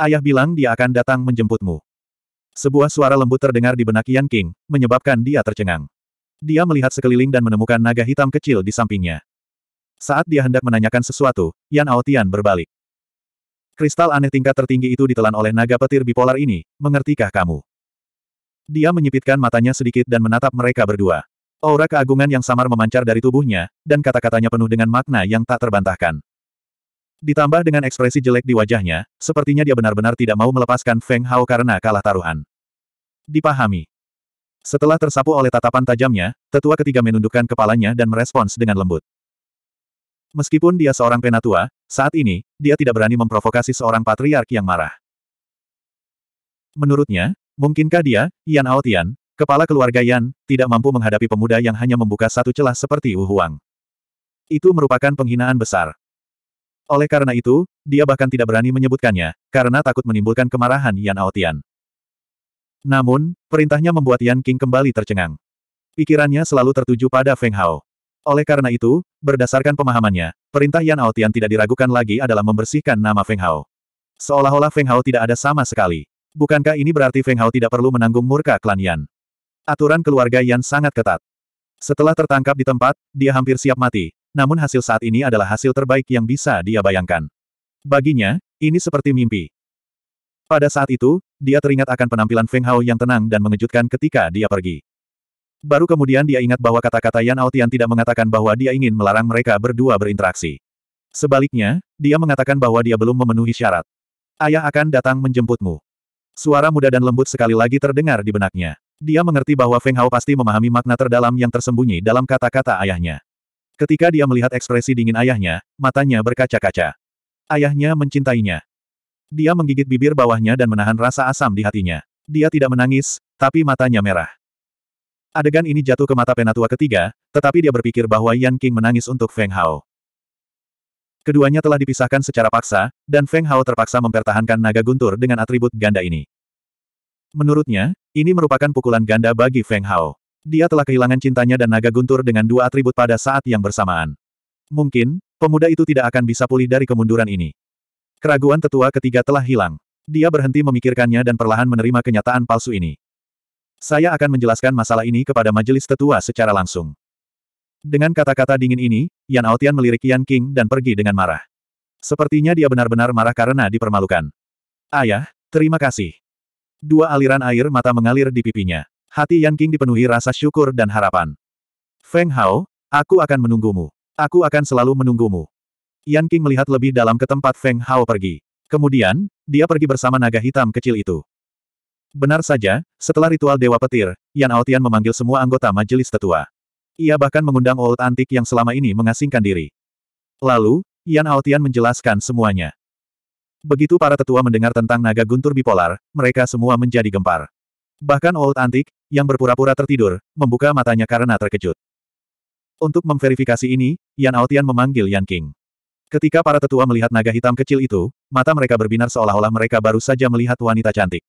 Ayah bilang dia akan datang menjemputmu. Sebuah suara lembut terdengar di benak Yan King, menyebabkan dia tercengang. Dia melihat sekeliling dan menemukan naga hitam kecil di sampingnya. Saat dia hendak menanyakan sesuatu, Yan Aotian berbalik. Kristal aneh tingkat tertinggi itu ditelan oleh naga petir bipolar ini, mengertikah kamu? Dia menyipitkan matanya sedikit dan menatap mereka berdua. Aura keagungan yang samar memancar dari tubuhnya, dan kata-katanya penuh dengan makna yang tak terbantahkan. Ditambah dengan ekspresi jelek di wajahnya, sepertinya dia benar-benar tidak mau melepaskan Feng Hao karena kalah taruhan. Dipahami. Setelah tersapu oleh tatapan tajamnya, tetua ketiga menundukkan kepalanya dan merespons dengan lembut. Meskipun dia seorang penatua, saat ini, dia tidak berani memprovokasi seorang patriark yang marah. Menurutnya, mungkinkah dia, Yan Aotian, kepala keluarga Yan, tidak mampu menghadapi pemuda yang hanya membuka satu celah seperti Wu Huang? Itu merupakan penghinaan besar. Oleh karena itu, dia bahkan tidak berani menyebutkannya, karena takut menimbulkan kemarahan Yan Aotian. Namun, perintahnya membuat Yan King kembali tercengang. Pikirannya selalu tertuju pada Feng Hao. Oleh karena itu, berdasarkan pemahamannya, perintah Yan Aotian tidak diragukan lagi adalah membersihkan nama Feng Hao. Seolah-olah Feng Hao tidak ada sama sekali. Bukankah ini berarti Feng Hao tidak perlu menanggung murka klan Yan? Aturan keluarga Yan sangat ketat. Setelah tertangkap di tempat, dia hampir siap mati, namun hasil saat ini adalah hasil terbaik yang bisa dia bayangkan. Baginya, ini seperti mimpi. Pada saat itu, dia teringat akan penampilan Feng Hao yang tenang dan mengejutkan ketika dia pergi. Baru kemudian dia ingat bahwa kata-kata Yan Aotian tidak mengatakan bahwa dia ingin melarang mereka berdua berinteraksi. Sebaliknya, dia mengatakan bahwa dia belum memenuhi syarat. Ayah akan datang menjemputmu. Suara muda dan lembut sekali lagi terdengar di benaknya. Dia mengerti bahwa Feng Hao pasti memahami makna terdalam yang tersembunyi dalam kata-kata ayahnya. Ketika dia melihat ekspresi dingin ayahnya, matanya berkaca-kaca. Ayahnya mencintainya. Dia menggigit bibir bawahnya dan menahan rasa asam di hatinya. Dia tidak menangis, tapi matanya merah. Adegan ini jatuh ke mata penatua ketiga, tetapi dia berpikir bahwa Yan King menangis untuk Feng Hao. Keduanya telah dipisahkan secara paksa, dan Feng Hao terpaksa mempertahankan naga guntur dengan atribut ganda ini. Menurutnya, ini merupakan pukulan ganda bagi Feng Hao. Dia telah kehilangan cintanya dan naga guntur dengan dua atribut pada saat yang bersamaan. Mungkin, pemuda itu tidak akan bisa pulih dari kemunduran ini. Keraguan tetua ketiga telah hilang. Dia berhenti memikirkannya dan perlahan menerima kenyataan palsu ini. Saya akan menjelaskan masalah ini kepada majelis tetua secara langsung. Dengan kata-kata dingin ini, Yan Aotian melirik Yan King dan pergi dengan marah. Sepertinya dia benar-benar marah karena dipermalukan. Ayah, terima kasih. Dua aliran air mata mengalir di pipinya. Hati Yan King dipenuhi rasa syukur dan harapan. Feng Hao, aku akan menunggumu. Aku akan selalu menunggumu. Yan King melihat lebih dalam ke tempat Feng Hao pergi. Kemudian, dia pergi bersama naga hitam kecil itu. Benar saja, setelah ritual Dewa Petir, Yan Aotian memanggil semua anggota majelis tetua. Ia bahkan mengundang old antik yang selama ini mengasingkan diri. Lalu, Yan Aotian menjelaskan semuanya. Begitu para tetua mendengar tentang naga guntur bipolar, mereka semua menjadi gempar. Bahkan Old Antik, yang berpura-pura tertidur, membuka matanya karena terkejut. Untuk memverifikasi ini, Yan Aotian memanggil Yan King. Ketika para tetua melihat naga hitam kecil itu, mata mereka berbinar seolah-olah mereka baru saja melihat wanita cantik.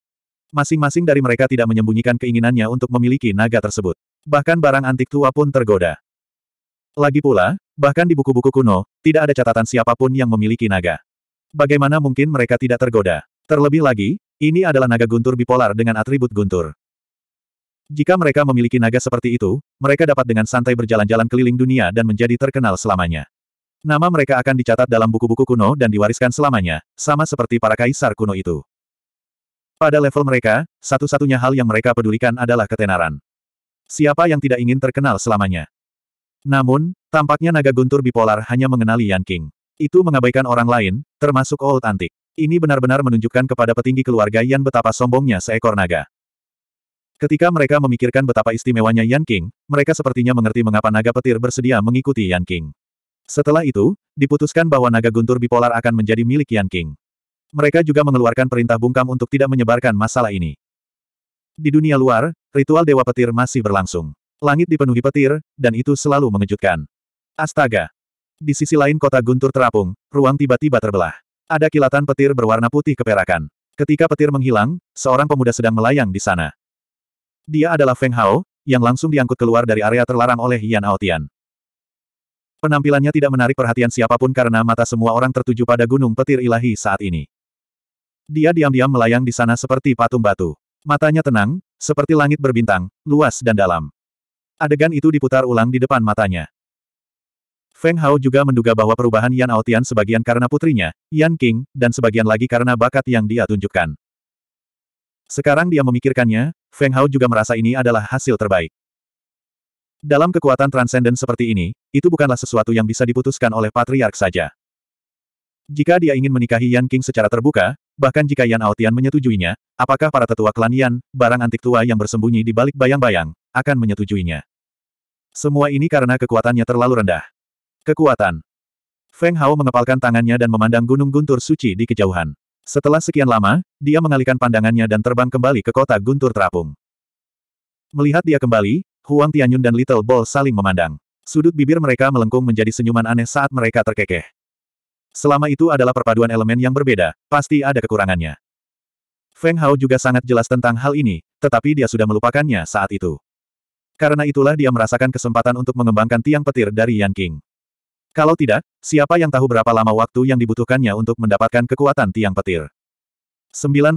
Masing-masing dari mereka tidak menyembunyikan keinginannya untuk memiliki naga tersebut. Bahkan barang antik tua pun tergoda. Lagi pula, bahkan di buku-buku kuno, tidak ada catatan siapapun yang memiliki naga. Bagaimana mungkin mereka tidak tergoda? Terlebih lagi, ini adalah naga guntur bipolar dengan atribut guntur. Jika mereka memiliki naga seperti itu, mereka dapat dengan santai berjalan-jalan keliling dunia dan menjadi terkenal selamanya. Nama mereka akan dicatat dalam buku-buku kuno dan diwariskan selamanya, sama seperti para kaisar kuno itu. Pada level mereka, satu-satunya hal yang mereka pedulikan adalah ketenaran. Siapa yang tidak ingin terkenal selamanya? Namun, tampaknya naga guntur bipolar hanya mengenali Yan King. Itu mengabaikan orang lain, termasuk Old Antik. Ini benar-benar menunjukkan kepada petinggi keluarga Yan betapa sombongnya seekor naga. Ketika mereka memikirkan betapa istimewanya Yan King, mereka sepertinya mengerti mengapa naga petir bersedia mengikuti Yan King. Setelah itu, diputuskan bahwa naga guntur bipolar akan menjadi milik Yan King. Mereka juga mengeluarkan perintah bungkam untuk tidak menyebarkan masalah ini. Di dunia luar, ritual Dewa Petir masih berlangsung. Langit dipenuhi petir, dan itu selalu mengejutkan. Astaga! Di sisi lain kota guntur terapung, ruang tiba-tiba terbelah. Ada kilatan petir berwarna putih keperakan. Ketika petir menghilang, seorang pemuda sedang melayang di sana. Dia adalah Feng Hao, yang langsung diangkut keluar dari area terlarang oleh Yan Aotian. Penampilannya tidak menarik perhatian siapapun karena mata semua orang tertuju pada gunung petir ilahi saat ini. Dia diam-diam melayang di sana seperti patung batu. Matanya tenang, seperti langit berbintang, luas dan dalam. Adegan itu diputar ulang di depan matanya. Feng Hao juga menduga bahwa perubahan Yan Aotian sebagian karena putrinya, Yan King, dan sebagian lagi karena bakat yang dia tunjukkan. Sekarang dia memikirkannya, Feng Hao juga merasa ini adalah hasil terbaik. Dalam kekuatan transenden seperti ini, itu bukanlah sesuatu yang bisa diputuskan oleh patriark saja. Jika dia ingin menikahi Yan King secara terbuka, bahkan jika Yan Aotian menyetujuinya, apakah para tetua klan Yan, barang antik tua yang bersembunyi di balik bayang-bayang, akan menyetujuinya? Semua ini karena kekuatannya terlalu rendah. Kekuatan. Feng Hao mengepalkan tangannya dan memandang gunung guntur suci di kejauhan. Setelah sekian lama, dia mengalihkan pandangannya dan terbang kembali ke kota guntur terapung. Melihat dia kembali, Huang Tianyun dan Little Ball saling memandang. Sudut bibir mereka melengkung menjadi senyuman aneh saat mereka terkekeh. Selama itu adalah perpaduan elemen yang berbeda, pasti ada kekurangannya. Feng Hao juga sangat jelas tentang hal ini, tetapi dia sudah melupakannya saat itu. Karena itulah dia merasakan kesempatan untuk mengembangkan tiang petir dari Yan King. Kalau tidak, siapa yang tahu berapa lama waktu yang dibutuhkannya untuk mendapatkan kekuatan tiang petir. 902.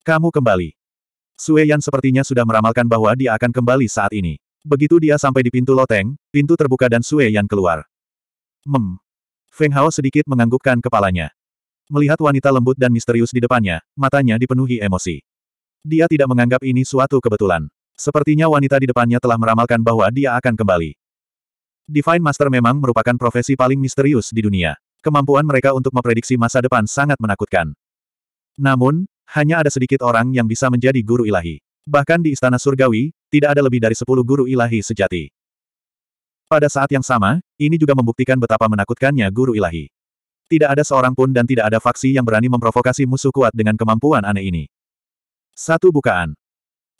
Kamu kembali. Sue Yan sepertinya sudah meramalkan bahwa dia akan kembali saat ini. Begitu dia sampai di pintu loteng, pintu terbuka dan Sue Yan keluar. Mem. Feng Hao sedikit menganggukkan kepalanya. Melihat wanita lembut dan misterius di depannya, matanya dipenuhi emosi. Dia tidak menganggap ini suatu kebetulan. Sepertinya wanita di depannya telah meramalkan bahwa dia akan kembali. Divine Master memang merupakan profesi paling misterius di dunia. Kemampuan mereka untuk memprediksi masa depan sangat menakutkan. Namun, hanya ada sedikit orang yang bisa menjadi guru ilahi. Bahkan di Istana Surgawi, tidak ada lebih dari sepuluh guru ilahi sejati. Pada saat yang sama, ini juga membuktikan betapa menakutkannya guru ilahi. Tidak ada seorang pun dan tidak ada faksi yang berani memprovokasi musuh kuat dengan kemampuan aneh ini. Satu bukaan.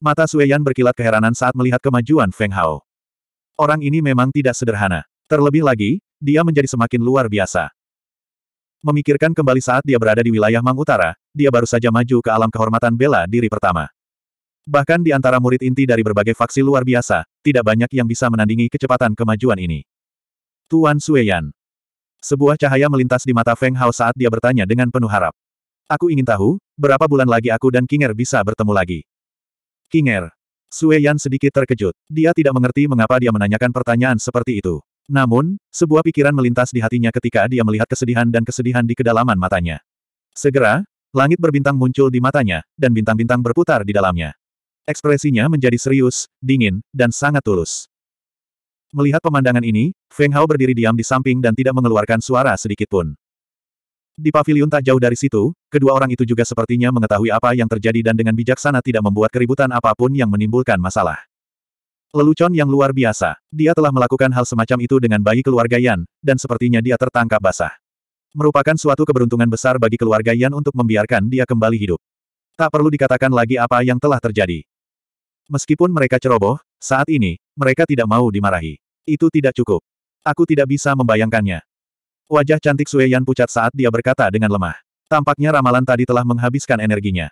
Mata Sueyan berkilat keheranan saat melihat kemajuan Feng Hao. Orang ini memang tidak sederhana. Terlebih lagi, dia menjadi semakin luar biasa. Memikirkan kembali saat dia berada di wilayah Mang Utara, dia baru saja maju ke alam kehormatan bela diri pertama. Bahkan di antara murid inti dari berbagai faksi luar biasa, tidak banyak yang bisa menandingi kecepatan kemajuan ini. Tuan Sueyan. Sebuah cahaya melintas di mata Feng Hao saat dia bertanya dengan penuh harap. Aku ingin tahu, berapa bulan lagi aku dan Kinger bisa bertemu lagi. Kinger. Sue Yan sedikit terkejut. Dia tidak mengerti mengapa dia menanyakan pertanyaan seperti itu. Namun, sebuah pikiran melintas di hatinya ketika dia melihat kesedihan dan kesedihan di kedalaman matanya. Segera, langit berbintang muncul di matanya, dan bintang-bintang berputar di dalamnya. Ekspresinya menjadi serius, dingin, dan sangat tulus. Melihat pemandangan ini, Feng Hao berdiri diam di samping dan tidak mengeluarkan suara sedikit pun. Di pavilion tak jauh dari situ, kedua orang itu juga sepertinya mengetahui apa yang terjadi dan dengan bijaksana tidak membuat keributan apapun yang menimbulkan masalah. Lelucon yang luar biasa, dia telah melakukan hal semacam itu dengan bayi keluarga Yan, dan sepertinya dia tertangkap basah. Merupakan suatu keberuntungan besar bagi keluarga Yan untuk membiarkan dia kembali hidup. Tak perlu dikatakan lagi apa yang telah terjadi. Meskipun mereka ceroboh, saat ini, mereka tidak mau dimarahi. Itu tidak cukup. Aku tidak bisa membayangkannya. Wajah cantik Sue Yan pucat saat dia berkata dengan lemah. Tampaknya ramalan tadi telah menghabiskan energinya.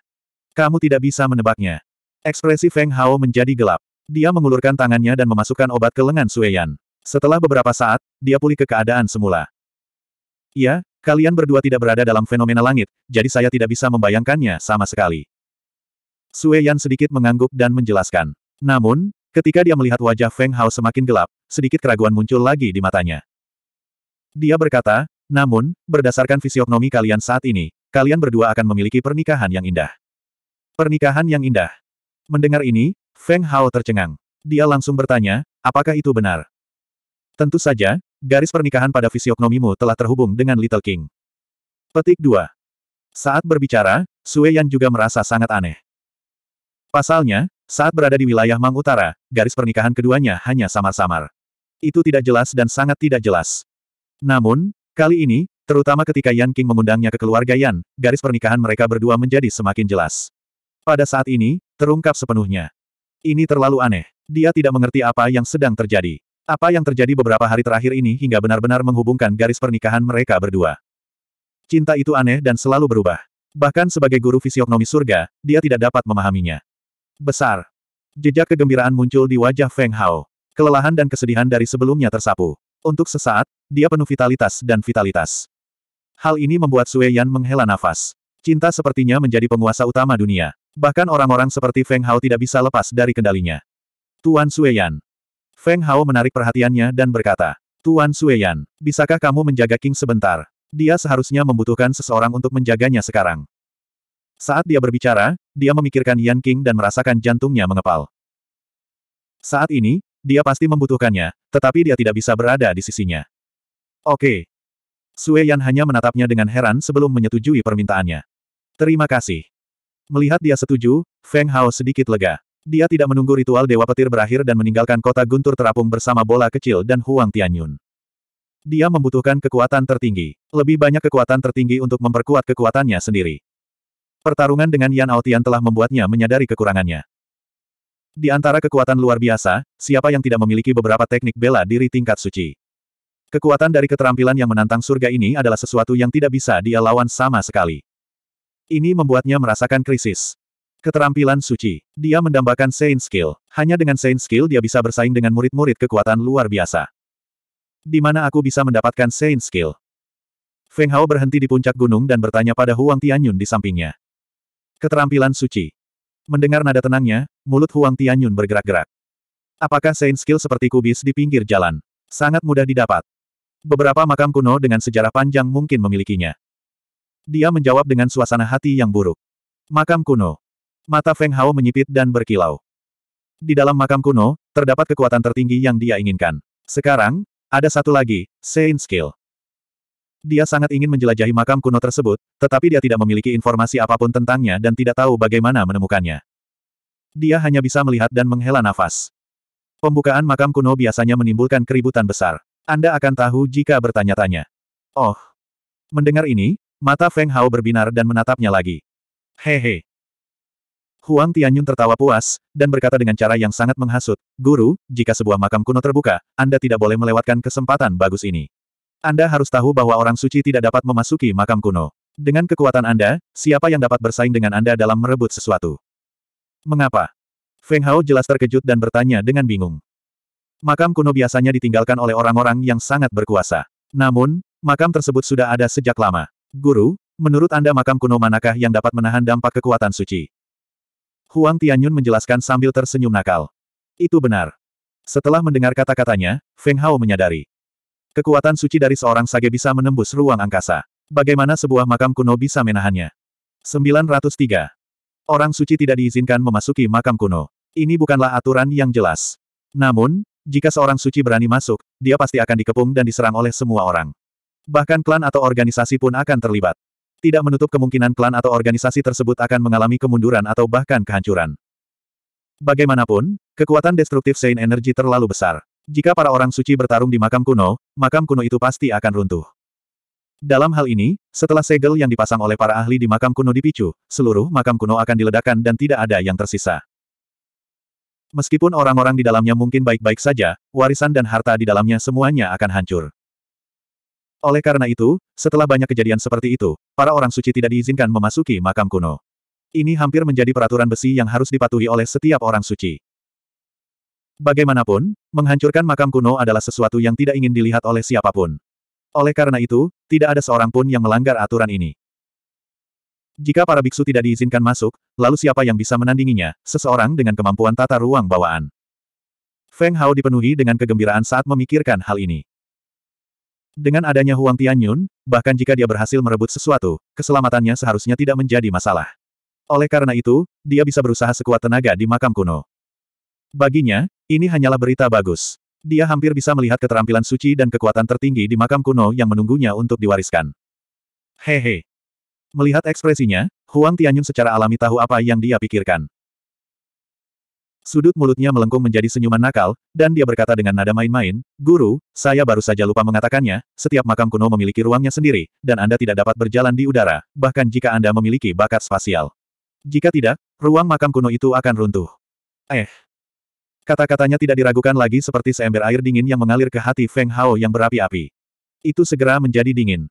Kamu tidak bisa menebaknya. Ekspresi Feng Hao menjadi gelap. Dia mengulurkan tangannya dan memasukkan obat ke lengan Sue Yan. Setelah beberapa saat, dia pulih ke keadaan semula. Ya, kalian berdua tidak berada dalam fenomena langit, jadi saya tidak bisa membayangkannya sama sekali. Sue Yan sedikit mengangguk dan menjelaskan. Namun, ketika dia melihat wajah Feng Hao semakin gelap, sedikit keraguan muncul lagi di matanya. Dia berkata, namun, berdasarkan fisiognomi kalian saat ini, kalian berdua akan memiliki pernikahan yang indah. Pernikahan yang indah. Mendengar ini, Feng Hao tercengang. Dia langsung bertanya, apakah itu benar? Tentu saja, garis pernikahan pada fisiognomimu telah terhubung dengan Little King. Petik 2. Saat berbicara, Sue Yan juga merasa sangat aneh. Pasalnya, saat berada di wilayah Mang Utara, garis pernikahan keduanya hanya samar-samar. Itu tidak jelas dan sangat tidak jelas. Namun, kali ini, terutama ketika Yan King mengundangnya ke keluarga Yan, garis pernikahan mereka berdua menjadi semakin jelas. Pada saat ini, terungkap sepenuhnya. Ini terlalu aneh. Dia tidak mengerti apa yang sedang terjadi. Apa yang terjadi beberapa hari terakhir ini hingga benar-benar menghubungkan garis pernikahan mereka berdua. Cinta itu aneh dan selalu berubah. Bahkan sebagai guru fisiognomi surga, dia tidak dapat memahaminya. Besar. Jejak kegembiraan muncul di wajah Feng Hao. Kelelahan dan kesedihan dari sebelumnya tersapu. Untuk sesaat, dia penuh vitalitas dan vitalitas. Hal ini membuat Sue Yan menghela nafas. Cinta sepertinya menjadi penguasa utama dunia. Bahkan orang-orang seperti Feng Hao tidak bisa lepas dari kendalinya. Tuan Sue Yan. Feng Hao menarik perhatiannya dan berkata, Tuan Sue Yan, bisakah kamu menjaga King sebentar? Dia seharusnya membutuhkan seseorang untuk menjaganya sekarang. Saat dia berbicara, dia memikirkan Yan King dan merasakan jantungnya mengepal. Saat ini, dia pasti membutuhkannya, tetapi dia tidak bisa berada di sisinya. Oke. Sue Yan hanya menatapnya dengan heran sebelum menyetujui permintaannya. Terima kasih. Melihat dia setuju, Feng Hao sedikit lega. Dia tidak menunggu ritual Dewa Petir berakhir dan meninggalkan kota guntur terapung bersama bola kecil dan Huang Tianyun. Dia membutuhkan kekuatan tertinggi. Lebih banyak kekuatan tertinggi untuk memperkuat kekuatannya sendiri. Pertarungan dengan Yan Aotian telah membuatnya menyadari kekurangannya. Di antara kekuatan luar biasa, siapa yang tidak memiliki beberapa teknik bela diri tingkat suci? Kekuatan dari keterampilan yang menantang surga ini adalah sesuatu yang tidak bisa dia lawan sama sekali. Ini membuatnya merasakan krisis. Keterampilan suci. Dia mendambakan Saint Skill. Hanya dengan Saint Skill dia bisa bersaing dengan murid-murid kekuatan luar biasa. Di mana aku bisa mendapatkan Saint Skill? Feng Hao berhenti di puncak gunung dan bertanya pada Huang Tianyun di sampingnya. Keterampilan suci. Mendengar nada tenangnya, mulut Huang Tianyun bergerak-gerak. Apakah Saint Skill seperti kubis di pinggir jalan? Sangat mudah didapat. Beberapa makam kuno dengan sejarah panjang mungkin memilikinya. Dia menjawab dengan suasana hati yang buruk. Makam kuno. Mata Feng Hao menyipit dan berkilau. Di dalam makam kuno, terdapat kekuatan tertinggi yang dia inginkan. Sekarang, ada satu lagi, Saint Skill. Dia sangat ingin menjelajahi makam kuno tersebut, tetapi dia tidak memiliki informasi apapun tentangnya dan tidak tahu bagaimana menemukannya. Dia hanya bisa melihat dan menghela nafas. Pembukaan makam kuno biasanya menimbulkan keributan besar. Anda akan tahu jika bertanya-tanya. Oh. Mendengar ini, mata Feng Hao berbinar dan menatapnya lagi. Hehe. Huang Tianyun tertawa puas, dan berkata dengan cara yang sangat menghasut, Guru, jika sebuah makam kuno terbuka, Anda tidak boleh melewatkan kesempatan bagus ini. Anda harus tahu bahwa orang suci tidak dapat memasuki makam kuno. Dengan kekuatan Anda, siapa yang dapat bersaing dengan Anda dalam merebut sesuatu? Mengapa? Feng Hao jelas terkejut dan bertanya dengan bingung. Makam kuno biasanya ditinggalkan oleh orang-orang yang sangat berkuasa. Namun, makam tersebut sudah ada sejak lama. Guru, menurut Anda makam kuno manakah yang dapat menahan dampak kekuatan suci? Huang Tianyun menjelaskan sambil tersenyum nakal. Itu benar. Setelah mendengar kata-katanya, Feng Hao menyadari. Kekuatan suci dari seorang sage bisa menembus ruang angkasa. Bagaimana sebuah makam kuno bisa menahannya? 903. Orang suci tidak diizinkan memasuki makam kuno. Ini bukanlah aturan yang jelas. Namun, jika seorang suci berani masuk, dia pasti akan dikepung dan diserang oleh semua orang. Bahkan klan atau organisasi pun akan terlibat. Tidak menutup kemungkinan klan atau organisasi tersebut akan mengalami kemunduran atau bahkan kehancuran. Bagaimanapun, kekuatan destruktif Saint Energy terlalu besar. Jika para orang suci bertarung di makam kuno, makam kuno itu pasti akan runtuh. Dalam hal ini, setelah segel yang dipasang oleh para ahli di makam kuno dipicu, seluruh makam kuno akan diledakkan dan tidak ada yang tersisa. Meskipun orang-orang di dalamnya mungkin baik-baik saja, warisan dan harta di dalamnya semuanya akan hancur. Oleh karena itu, setelah banyak kejadian seperti itu, para orang suci tidak diizinkan memasuki makam kuno. Ini hampir menjadi peraturan besi yang harus dipatuhi oleh setiap orang suci. Bagaimanapun, menghancurkan makam kuno adalah sesuatu yang tidak ingin dilihat oleh siapapun. Oleh karena itu, tidak ada seorang pun yang melanggar aturan ini. Jika para biksu tidak diizinkan masuk, lalu siapa yang bisa menandinginya, seseorang dengan kemampuan tata ruang bawaan. Feng Hao dipenuhi dengan kegembiraan saat memikirkan hal ini. Dengan adanya Huang Tianyun, bahkan jika dia berhasil merebut sesuatu, keselamatannya seharusnya tidak menjadi masalah. Oleh karena itu, dia bisa berusaha sekuat tenaga di makam kuno. Baginya, ini hanyalah berita bagus. Dia hampir bisa melihat keterampilan suci dan kekuatan tertinggi di makam kuno yang menunggunya untuk diwariskan. Hehe. Melihat ekspresinya, Huang Tianyun secara alami tahu apa yang dia pikirkan. Sudut mulutnya melengkung menjadi senyuman nakal, dan dia berkata dengan nada main-main, Guru, saya baru saja lupa mengatakannya, setiap makam kuno memiliki ruangnya sendiri, dan Anda tidak dapat berjalan di udara, bahkan jika Anda memiliki bakat spasial. Jika tidak, ruang makam kuno itu akan runtuh. Eh, Kata-katanya tidak diragukan lagi seperti seember air dingin yang mengalir ke hati Feng Hao yang berapi-api. Itu segera menjadi dingin.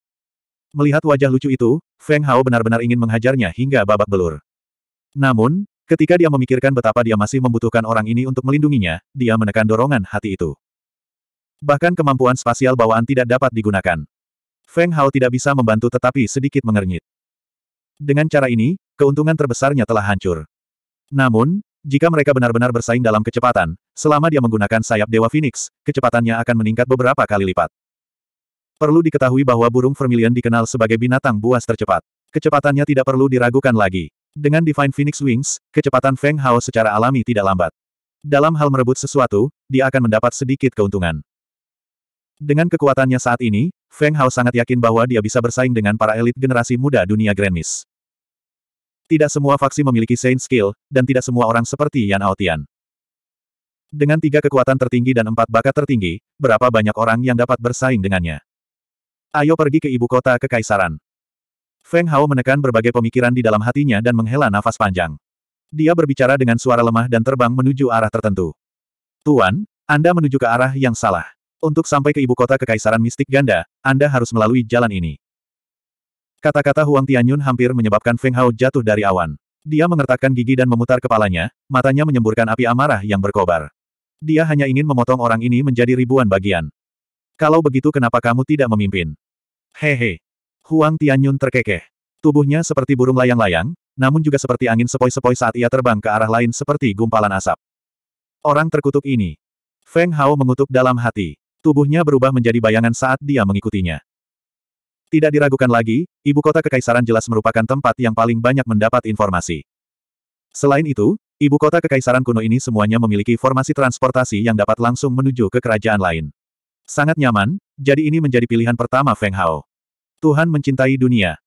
Melihat wajah lucu itu, Feng Hao benar-benar ingin menghajarnya hingga babak belur. Namun, ketika dia memikirkan betapa dia masih membutuhkan orang ini untuk melindunginya, dia menekan dorongan hati itu. Bahkan kemampuan spasial bawaan tidak dapat digunakan. Feng Hao tidak bisa membantu tetapi sedikit mengernyit. Dengan cara ini, keuntungan terbesarnya telah hancur. Namun, jika mereka benar-benar bersaing dalam kecepatan, selama dia menggunakan sayap Dewa Phoenix, kecepatannya akan meningkat beberapa kali lipat. Perlu diketahui bahwa burung vermilion dikenal sebagai binatang buas tercepat. Kecepatannya tidak perlu diragukan lagi. Dengan Divine Phoenix Wings, kecepatan Feng Hao secara alami tidak lambat. Dalam hal merebut sesuatu, dia akan mendapat sedikit keuntungan. Dengan kekuatannya saat ini, Feng Hao sangat yakin bahwa dia bisa bersaing dengan para elit generasi muda dunia Grand Miss. Tidak semua faksi memiliki Saint Skill, dan tidak semua orang seperti Yan Aotian. Dengan tiga kekuatan tertinggi dan empat bakat tertinggi, berapa banyak orang yang dapat bersaing dengannya? Ayo pergi ke ibu kota kekaisaran. Feng Hao menekan berbagai pemikiran di dalam hatinya dan menghela nafas panjang. Dia berbicara dengan suara lemah dan terbang menuju arah tertentu. Tuan, Anda menuju ke arah yang salah. Untuk sampai ke ibu kota kekaisaran mistik ganda, Anda harus melalui jalan ini. Kata-kata Huang Tianyun hampir menyebabkan Feng Hao jatuh dari awan. Dia mengertakkan gigi dan memutar kepalanya, matanya menyemburkan api amarah yang berkobar. Dia hanya ingin memotong orang ini menjadi ribuan bagian. Kalau begitu kenapa kamu tidak memimpin? Hehe. Huang Tianyun terkekeh. Tubuhnya seperti burung layang-layang, namun juga seperti angin sepoi-sepoi saat ia terbang ke arah lain seperti gumpalan asap. Orang terkutuk ini. Feng Hao mengutuk dalam hati. Tubuhnya berubah menjadi bayangan saat dia mengikutinya. Tidak diragukan lagi, ibu kota kekaisaran jelas merupakan tempat yang paling banyak mendapat informasi. Selain itu, ibu kota kekaisaran kuno ini semuanya memiliki formasi transportasi yang dapat langsung menuju ke kerajaan lain. Sangat nyaman, jadi ini menjadi pilihan pertama Feng Hao. Tuhan mencintai dunia.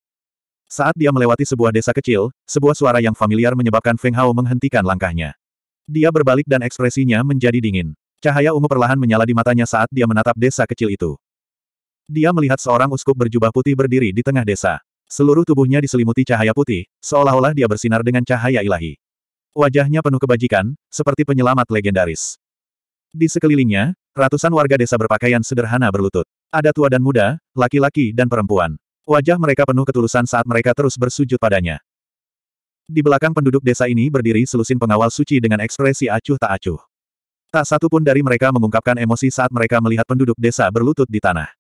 Saat dia melewati sebuah desa kecil, sebuah suara yang familiar menyebabkan Feng Hao menghentikan langkahnya. Dia berbalik dan ekspresinya menjadi dingin. Cahaya ungu perlahan menyala di matanya saat dia menatap desa kecil itu. Dia melihat seorang uskup berjubah putih berdiri di tengah desa. Seluruh tubuhnya diselimuti cahaya putih, seolah-olah dia bersinar dengan cahaya ilahi. Wajahnya penuh kebajikan, seperti penyelamat legendaris. Di sekelilingnya, ratusan warga desa berpakaian sederhana berlutut. Ada tua dan muda, laki-laki dan perempuan. Wajah mereka penuh ketulusan saat mereka terus bersujud padanya. Di belakang penduduk desa ini berdiri selusin pengawal suci dengan ekspresi acuh tak acuh. Tak satu pun dari mereka mengungkapkan emosi saat mereka melihat penduduk desa berlutut di tanah.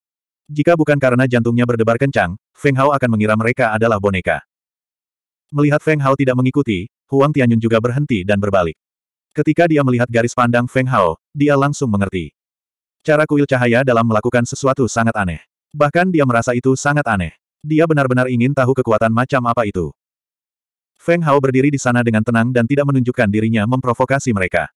Jika bukan karena jantungnya berdebar kencang, Feng Hao akan mengira mereka adalah boneka. Melihat Feng Hao tidak mengikuti, Huang Tianyun juga berhenti dan berbalik. Ketika dia melihat garis pandang Feng Hao, dia langsung mengerti. Cara kuil cahaya dalam melakukan sesuatu sangat aneh. Bahkan dia merasa itu sangat aneh. Dia benar-benar ingin tahu kekuatan macam apa itu. Feng Hao berdiri di sana dengan tenang dan tidak menunjukkan dirinya memprovokasi mereka.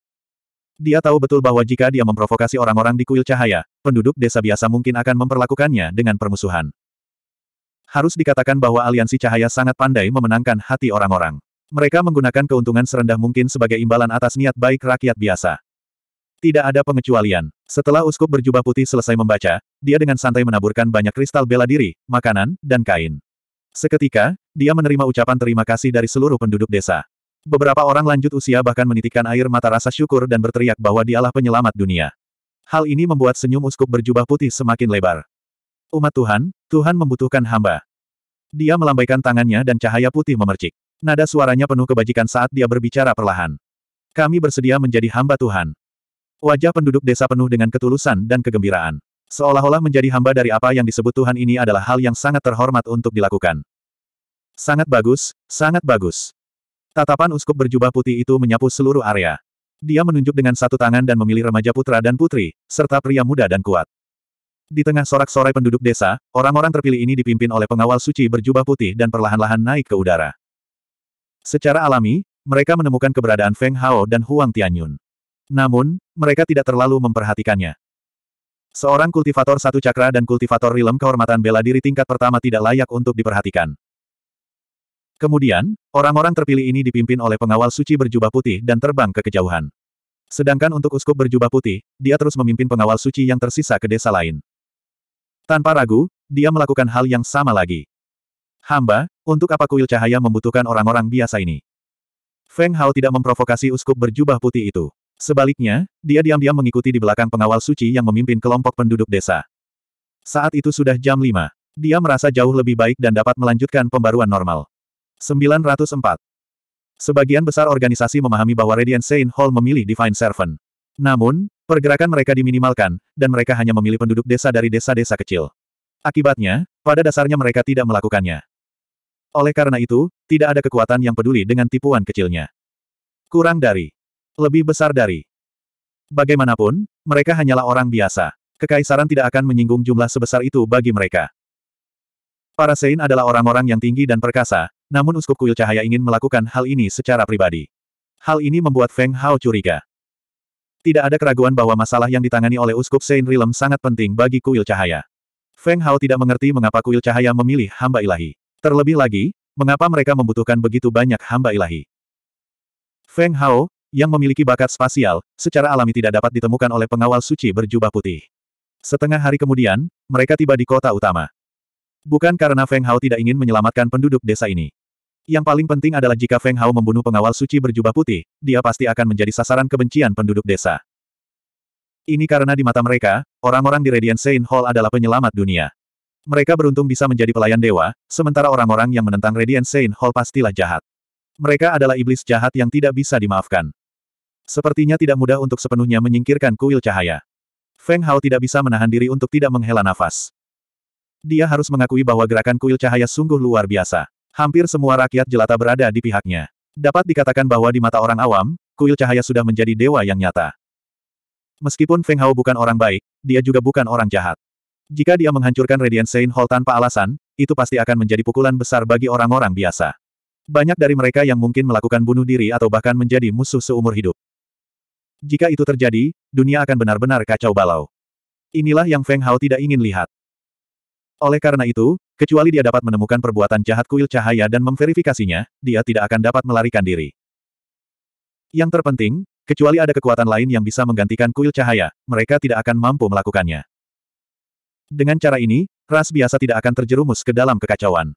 Dia tahu betul bahwa jika dia memprovokasi orang-orang di kuil cahaya, penduduk desa biasa mungkin akan memperlakukannya dengan permusuhan. Harus dikatakan bahwa aliansi cahaya sangat pandai memenangkan hati orang-orang. Mereka menggunakan keuntungan serendah mungkin sebagai imbalan atas niat baik rakyat biasa. Tidak ada pengecualian. Setelah uskup berjubah putih selesai membaca, dia dengan santai menaburkan banyak kristal bela diri, makanan, dan kain. Seketika, dia menerima ucapan terima kasih dari seluruh penduduk desa. Beberapa orang lanjut usia bahkan menitikkan air mata rasa syukur dan berteriak bahwa dialah penyelamat dunia. Hal ini membuat senyum uskup berjubah putih semakin lebar. Umat Tuhan, Tuhan membutuhkan hamba. Dia melambaikan tangannya dan cahaya putih memercik. Nada suaranya penuh kebajikan saat dia berbicara perlahan. Kami bersedia menjadi hamba Tuhan. Wajah penduduk desa penuh dengan ketulusan dan kegembiraan. Seolah-olah menjadi hamba dari apa yang disebut Tuhan ini adalah hal yang sangat terhormat untuk dilakukan. Sangat bagus, sangat bagus. Tatapan uskup berjubah putih itu menyapu seluruh area. Dia menunjuk dengan satu tangan dan memilih remaja putra dan putri, serta pria muda dan kuat. Di tengah sorak-sorai penduduk desa, orang-orang terpilih ini dipimpin oleh pengawal suci berjubah putih dan perlahan-lahan naik ke udara. Secara alami, mereka menemukan keberadaan Feng Hao dan Huang Tianyun. Namun, mereka tidak terlalu memperhatikannya. Seorang kultivator satu cakra dan kultivator rilem kehormatan bela diri tingkat pertama tidak layak untuk diperhatikan. Kemudian, orang-orang terpilih ini dipimpin oleh pengawal suci berjubah putih dan terbang ke kejauhan. Sedangkan untuk uskup berjubah putih, dia terus memimpin pengawal suci yang tersisa ke desa lain. Tanpa ragu, dia melakukan hal yang sama lagi. Hamba, untuk apa kuil cahaya membutuhkan orang-orang biasa ini? Feng Hao tidak memprovokasi uskup berjubah putih itu. Sebaliknya, dia diam-diam mengikuti di belakang pengawal suci yang memimpin kelompok penduduk desa. Saat itu sudah jam 5. Dia merasa jauh lebih baik dan dapat melanjutkan pembaruan normal. 904. Sebagian besar organisasi memahami bahwa Radiant Saint Hall memilih Divine Servant. Namun, pergerakan mereka diminimalkan, dan mereka hanya memilih penduduk desa dari desa-desa kecil. Akibatnya, pada dasarnya mereka tidak melakukannya. Oleh karena itu, tidak ada kekuatan yang peduli dengan tipuan kecilnya. Kurang dari. Lebih besar dari. Bagaimanapun, mereka hanyalah orang biasa. Kekaisaran tidak akan menyinggung jumlah sebesar itu bagi mereka. Para Sein adalah orang-orang yang tinggi dan perkasa, namun Uskup Kuil Cahaya ingin melakukan hal ini secara pribadi. Hal ini membuat Feng Hao curiga. Tidak ada keraguan bahwa masalah yang ditangani oleh Uskup Saint Rilem sangat penting bagi Kuil Cahaya. Feng Hao tidak mengerti mengapa Kuil Cahaya memilih hamba ilahi. Terlebih lagi, mengapa mereka membutuhkan begitu banyak hamba ilahi. Feng Hao, yang memiliki bakat spasial, secara alami tidak dapat ditemukan oleh pengawal suci berjubah putih. Setengah hari kemudian, mereka tiba di kota utama. Bukan karena Feng Hao tidak ingin menyelamatkan penduduk desa ini. Yang paling penting adalah jika Feng Hao membunuh pengawal suci berjubah putih, dia pasti akan menjadi sasaran kebencian penduduk desa. Ini karena di mata mereka, orang-orang di Radiant Saint Hall adalah penyelamat dunia. Mereka beruntung bisa menjadi pelayan dewa, sementara orang-orang yang menentang Radiant Saint Hall pastilah jahat. Mereka adalah iblis jahat yang tidak bisa dimaafkan. Sepertinya tidak mudah untuk sepenuhnya menyingkirkan kuil cahaya. Feng Hao tidak bisa menahan diri untuk tidak menghela nafas. Dia harus mengakui bahwa gerakan kuil cahaya sungguh luar biasa. Hampir semua rakyat jelata berada di pihaknya. Dapat dikatakan bahwa di mata orang awam, kuil cahaya sudah menjadi dewa yang nyata. Meskipun Feng Hao bukan orang baik, dia juga bukan orang jahat. Jika dia menghancurkan Radiant Saint Hall tanpa alasan, itu pasti akan menjadi pukulan besar bagi orang-orang biasa. Banyak dari mereka yang mungkin melakukan bunuh diri atau bahkan menjadi musuh seumur hidup. Jika itu terjadi, dunia akan benar-benar kacau balau. Inilah yang Feng Hao tidak ingin lihat. Oleh karena itu, kecuali dia dapat menemukan perbuatan jahat kuil cahaya dan memverifikasinya, dia tidak akan dapat melarikan diri. Yang terpenting, kecuali ada kekuatan lain yang bisa menggantikan kuil cahaya, mereka tidak akan mampu melakukannya. Dengan cara ini, ras biasa tidak akan terjerumus ke dalam kekacauan.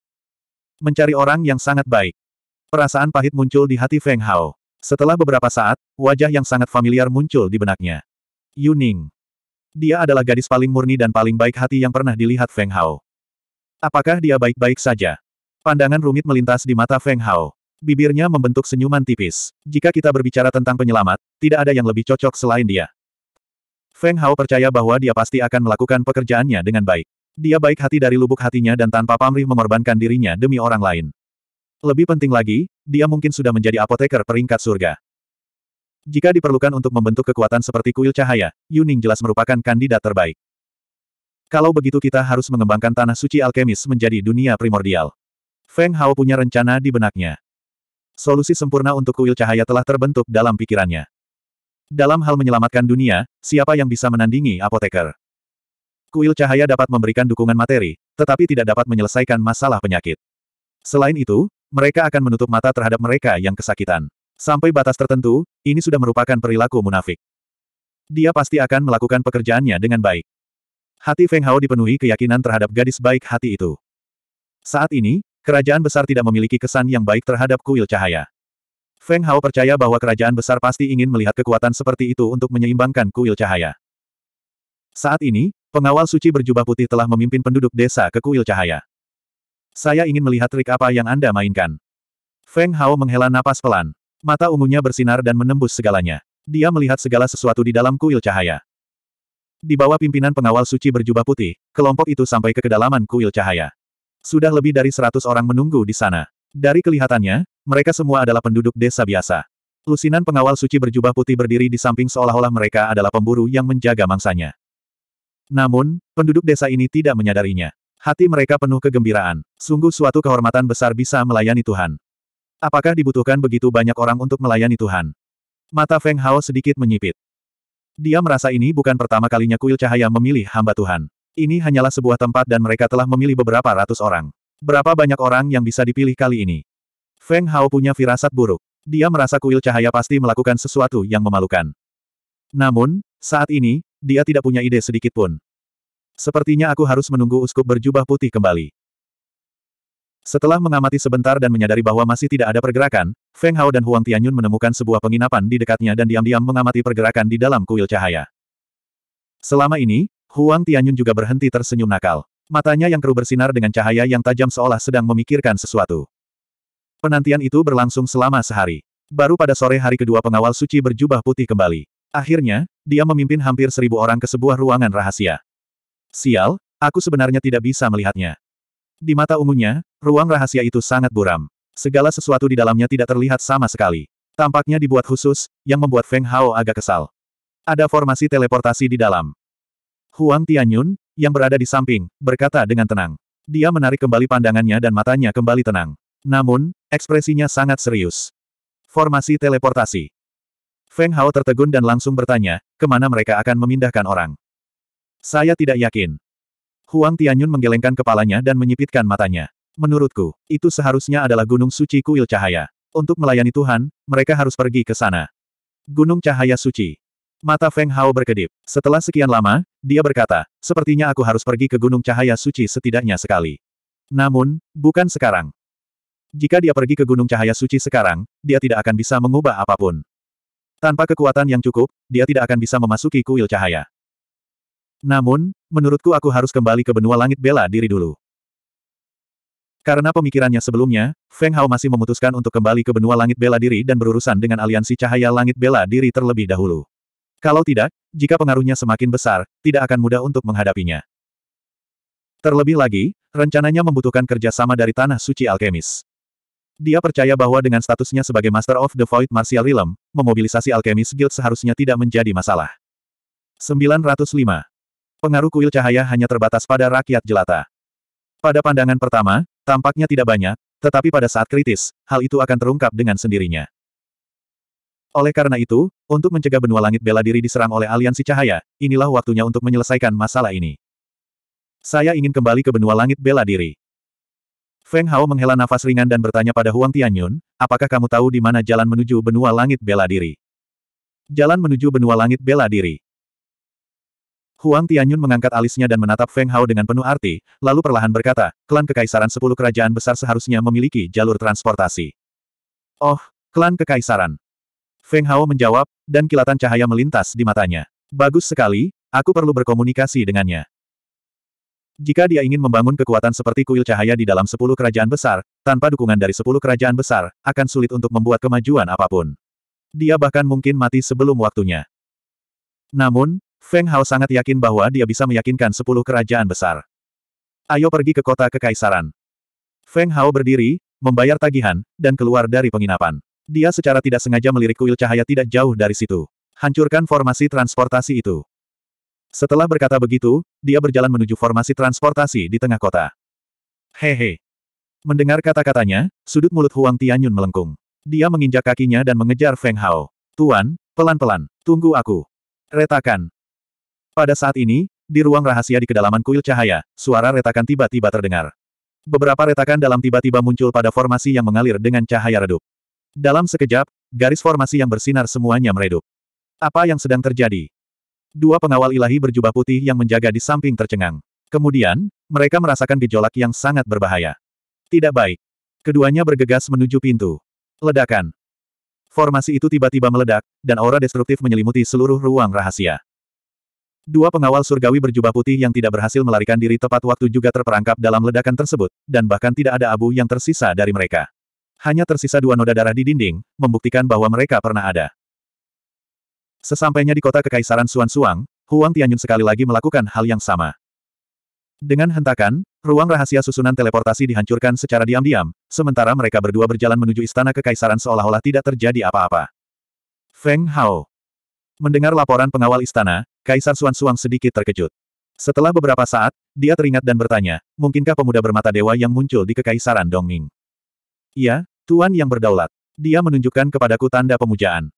Mencari orang yang sangat baik. Perasaan pahit muncul di hati Feng Hao. Setelah beberapa saat, wajah yang sangat familiar muncul di benaknya. Yuning. Dia adalah gadis paling murni dan paling baik hati yang pernah dilihat Feng Hao. Apakah dia baik-baik saja? Pandangan rumit melintas di mata Feng Hao. Bibirnya membentuk senyuman tipis. Jika kita berbicara tentang penyelamat, tidak ada yang lebih cocok selain dia. Feng Hao percaya bahwa dia pasti akan melakukan pekerjaannya dengan baik. Dia baik hati dari lubuk hatinya dan tanpa pamrih mengorbankan dirinya demi orang lain. Lebih penting lagi, dia mungkin sudah menjadi apoteker peringkat surga. Jika diperlukan untuk membentuk kekuatan seperti kuil cahaya, Yuning jelas merupakan kandidat terbaik. Kalau begitu kita harus mengembangkan tanah suci alkemis menjadi dunia primordial. Feng Hao punya rencana di benaknya. Solusi sempurna untuk kuil cahaya telah terbentuk dalam pikirannya. Dalam hal menyelamatkan dunia, siapa yang bisa menandingi apoteker? Kuil cahaya dapat memberikan dukungan materi, tetapi tidak dapat menyelesaikan masalah penyakit. Selain itu, mereka akan menutup mata terhadap mereka yang kesakitan. Sampai batas tertentu, ini sudah merupakan perilaku munafik. Dia pasti akan melakukan pekerjaannya dengan baik. Hati Feng Hao dipenuhi keyakinan terhadap gadis baik hati itu. Saat ini, kerajaan besar tidak memiliki kesan yang baik terhadap kuil cahaya. Feng Hao percaya bahwa kerajaan besar pasti ingin melihat kekuatan seperti itu untuk menyeimbangkan kuil cahaya. Saat ini, pengawal suci berjubah putih telah memimpin penduduk desa ke kuil cahaya. Saya ingin melihat trik apa yang Anda mainkan. Feng Hao menghela napas pelan. Mata ungunya bersinar dan menembus segalanya. Dia melihat segala sesuatu di dalam kuil cahaya. Di bawah pimpinan pengawal suci berjubah putih, kelompok itu sampai ke kedalaman kuil cahaya. Sudah lebih dari seratus orang menunggu di sana. Dari kelihatannya, mereka semua adalah penduduk desa biasa. Lusinan pengawal suci berjubah putih berdiri di samping seolah-olah mereka adalah pemburu yang menjaga mangsanya. Namun, penduduk desa ini tidak menyadarinya. Hati mereka penuh kegembiraan. Sungguh suatu kehormatan besar bisa melayani Tuhan. Apakah dibutuhkan begitu banyak orang untuk melayani Tuhan? Mata Feng Hao sedikit menyipit. Dia merasa ini bukan pertama kalinya kuil cahaya memilih hamba Tuhan. Ini hanyalah sebuah tempat dan mereka telah memilih beberapa ratus orang. Berapa banyak orang yang bisa dipilih kali ini? Feng Hao punya firasat buruk. Dia merasa kuil cahaya pasti melakukan sesuatu yang memalukan. Namun, saat ini, dia tidak punya ide sedikit pun. Sepertinya aku harus menunggu uskup berjubah putih kembali. Setelah mengamati sebentar dan menyadari bahwa masih tidak ada pergerakan, Feng Hao dan Huang Tianyun menemukan sebuah penginapan di dekatnya dan diam-diam mengamati pergerakan di dalam kuil cahaya. Selama ini, Huang Tianyun juga berhenti tersenyum nakal. Matanya yang keruh bersinar dengan cahaya yang tajam seolah sedang memikirkan sesuatu. Penantian itu berlangsung selama sehari. Baru pada sore hari kedua pengawal suci berjubah putih kembali. Akhirnya, dia memimpin hampir seribu orang ke sebuah ruangan rahasia. Sial, aku sebenarnya tidak bisa melihatnya. Di mata ungunya, ruang rahasia itu sangat buram. Segala sesuatu di dalamnya tidak terlihat sama sekali. Tampaknya dibuat khusus, yang membuat Feng Hao agak kesal. Ada formasi teleportasi di dalam. Huang Tianyun, yang berada di samping, berkata dengan tenang. Dia menarik kembali pandangannya dan matanya kembali tenang. Namun, ekspresinya sangat serius. Formasi teleportasi. Feng Hao tertegun dan langsung bertanya, kemana mereka akan memindahkan orang? Saya tidak yakin. Huang Tianyun menggelengkan kepalanya dan menyipitkan matanya. Menurutku, itu seharusnya adalah Gunung Suci Kuil Cahaya. Untuk melayani Tuhan, mereka harus pergi ke sana. Gunung Cahaya Suci. Mata Feng Hao berkedip. Setelah sekian lama, dia berkata, sepertinya aku harus pergi ke Gunung Cahaya Suci setidaknya sekali. Namun, bukan sekarang. Jika dia pergi ke Gunung Cahaya Suci sekarang, dia tidak akan bisa mengubah apapun. Tanpa kekuatan yang cukup, dia tidak akan bisa memasuki kuil cahaya. Namun, menurutku aku harus kembali ke benua langit bela diri dulu. Karena pemikirannya sebelumnya, Feng Hao masih memutuskan untuk kembali ke benua langit bela diri dan berurusan dengan aliansi cahaya langit bela diri terlebih dahulu. Kalau tidak, jika pengaruhnya semakin besar, tidak akan mudah untuk menghadapinya. Terlebih lagi, rencananya membutuhkan kerjasama dari Tanah Suci Alkemis. Dia percaya bahwa dengan statusnya sebagai Master of the Void Martial Realm, memobilisasi Alkemis Guild seharusnya tidak menjadi masalah. 905. Pengaruh kuil cahaya hanya terbatas pada rakyat jelata. Pada pandangan pertama, tampaknya tidak banyak, tetapi pada saat kritis, hal itu akan terungkap dengan sendirinya. Oleh karena itu, untuk mencegah benua langit bela diri diserang oleh aliansi cahaya, inilah waktunya untuk menyelesaikan masalah ini. Saya ingin kembali ke benua langit bela diri. Feng Hao menghela nafas ringan dan bertanya pada Huang Tianyun, apakah kamu tahu di mana jalan menuju benua langit bela diri? Jalan menuju benua langit bela diri. Huang Tianyun mengangkat alisnya dan menatap Feng Hao dengan penuh arti, lalu perlahan berkata, klan kekaisaran sepuluh kerajaan besar seharusnya memiliki jalur transportasi. Oh, klan kekaisaran. Feng Hao menjawab, dan kilatan cahaya melintas di matanya. Bagus sekali, aku perlu berkomunikasi dengannya. Jika dia ingin membangun kekuatan seperti kuil cahaya di dalam sepuluh kerajaan besar, tanpa dukungan dari sepuluh kerajaan besar, akan sulit untuk membuat kemajuan apapun. Dia bahkan mungkin mati sebelum waktunya. Namun, Feng Hao sangat yakin bahwa dia bisa meyakinkan sepuluh kerajaan besar. Ayo pergi ke kota kekaisaran. Feng Hao berdiri, membayar tagihan, dan keluar dari penginapan. Dia secara tidak sengaja melirik kuil cahaya tidak jauh dari situ. Hancurkan formasi transportasi itu. Setelah berkata begitu, dia berjalan menuju formasi transportasi di tengah kota. Hehe. Mendengar kata-katanya, sudut mulut Huang Tianyun melengkung. Dia menginjak kakinya dan mengejar Feng Hao. Tuan, pelan-pelan, tunggu aku. Retakan. Pada saat ini, di ruang rahasia di kedalaman kuil cahaya, suara retakan tiba-tiba terdengar. Beberapa retakan dalam tiba-tiba muncul pada formasi yang mengalir dengan cahaya redup. Dalam sekejap, garis formasi yang bersinar semuanya meredup. Apa yang sedang terjadi? Dua pengawal ilahi berjubah putih yang menjaga di samping tercengang. Kemudian, mereka merasakan gejolak yang sangat berbahaya. Tidak baik. Keduanya bergegas menuju pintu. Ledakan. Formasi itu tiba-tiba meledak, dan aura destruktif menyelimuti seluruh ruang rahasia. Dua pengawal surgawi berjubah putih yang tidak berhasil melarikan diri tepat waktu juga terperangkap dalam ledakan tersebut, dan bahkan tidak ada abu yang tersisa dari mereka. Hanya tersisa dua noda darah di dinding, membuktikan bahwa mereka pernah ada. Sesampainya di kota Kekaisaran Suan-Suang, Huang Tianyun sekali lagi melakukan hal yang sama. Dengan hentakan, ruang rahasia susunan teleportasi dihancurkan secara diam-diam, sementara mereka berdua berjalan menuju istana kekaisaran seolah-olah tidak terjadi apa-apa. Feng Hao Mendengar laporan pengawal istana, Kaisar Suan Suang sedikit terkejut. Setelah beberapa saat, dia teringat dan bertanya, mungkinkah pemuda bermata dewa yang muncul di kekaisaran Dongming? Iya, Tuan yang berdaulat. Dia menunjukkan kepadaku tanda pemujaan.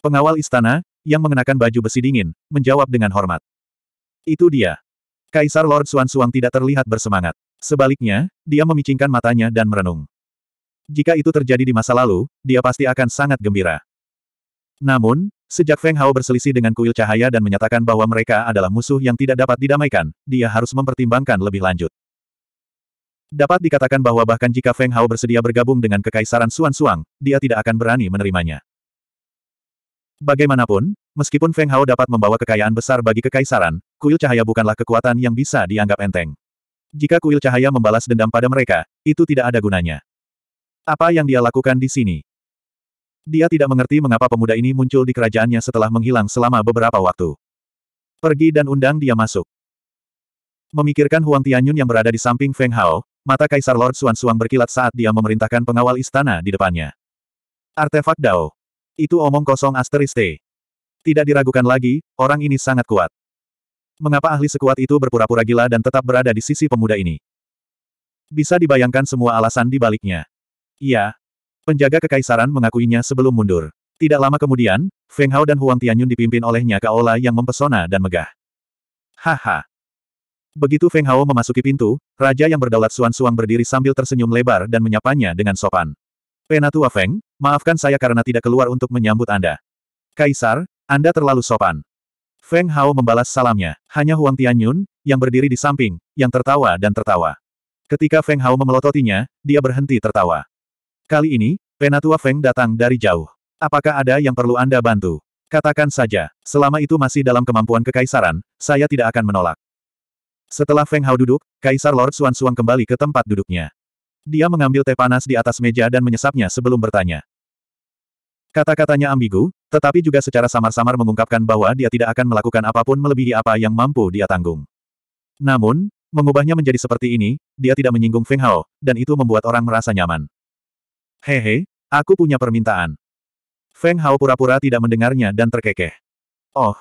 Pengawal istana, yang mengenakan baju besi dingin, menjawab dengan hormat. Itu dia. Kaisar Lord Suan Suang tidak terlihat bersemangat. Sebaliknya, dia memicingkan matanya dan merenung. Jika itu terjadi di masa lalu, dia pasti akan sangat gembira. Namun, Sejak Feng Hao berselisih dengan kuil cahaya dan menyatakan bahwa mereka adalah musuh yang tidak dapat didamaikan, dia harus mempertimbangkan lebih lanjut. Dapat dikatakan bahwa bahkan jika Feng Hao bersedia bergabung dengan Kekaisaran Suan-Suang, dia tidak akan berani menerimanya. Bagaimanapun, meskipun Feng Hao dapat membawa kekayaan besar bagi Kekaisaran, kuil cahaya bukanlah kekuatan yang bisa dianggap enteng. Jika kuil cahaya membalas dendam pada mereka, itu tidak ada gunanya. Apa yang dia lakukan di sini? Dia tidak mengerti mengapa pemuda ini muncul di kerajaannya setelah menghilang selama beberapa waktu. Pergi dan undang dia masuk. Memikirkan Huang Tianyun yang berada di samping Feng Hao, mata Kaisar Lord Xuan Suang berkilat saat dia memerintahkan pengawal istana di depannya. Artefak Dao. Itu omong kosong asteriste. Tidak diragukan lagi, orang ini sangat kuat. Mengapa ahli sekuat itu berpura-pura gila dan tetap berada di sisi pemuda ini? Bisa dibayangkan semua alasan di baliknya. Iya, Penjaga kekaisaran mengakuinya sebelum mundur. Tidak lama kemudian, Feng Hao dan Huang Tianyun dipimpin olehnya ke aula yang mempesona dan megah. Haha. Begitu Feng Hao memasuki pintu, raja yang berdaulat suan-suang berdiri sambil tersenyum lebar dan menyapanya dengan sopan. Penatua Feng, maafkan saya karena tidak keluar untuk menyambut Anda. Kaisar, Anda terlalu sopan. Feng Hao membalas salamnya. Hanya Huang Tianyun, yang berdiri di samping, yang tertawa dan tertawa. Ketika Feng Hao memelototinya, dia berhenti tertawa. Kali ini, Penatua Feng datang dari jauh. Apakah ada yang perlu Anda bantu? Katakan saja, selama itu masih dalam kemampuan kekaisaran, saya tidak akan menolak. Setelah Feng Hao duduk, Kaisar Lord Xuan Suang kembali ke tempat duduknya. Dia mengambil teh panas di atas meja dan menyesapnya sebelum bertanya. Kata-katanya ambigu, tetapi juga secara samar-samar mengungkapkan bahwa dia tidak akan melakukan apapun melebihi apa yang mampu dia tanggung. Namun, mengubahnya menjadi seperti ini, dia tidak menyinggung Feng Hao, dan itu membuat orang merasa nyaman. Hehe, aku punya permintaan. Feng Hao pura-pura tidak mendengarnya dan terkekeh. Oh.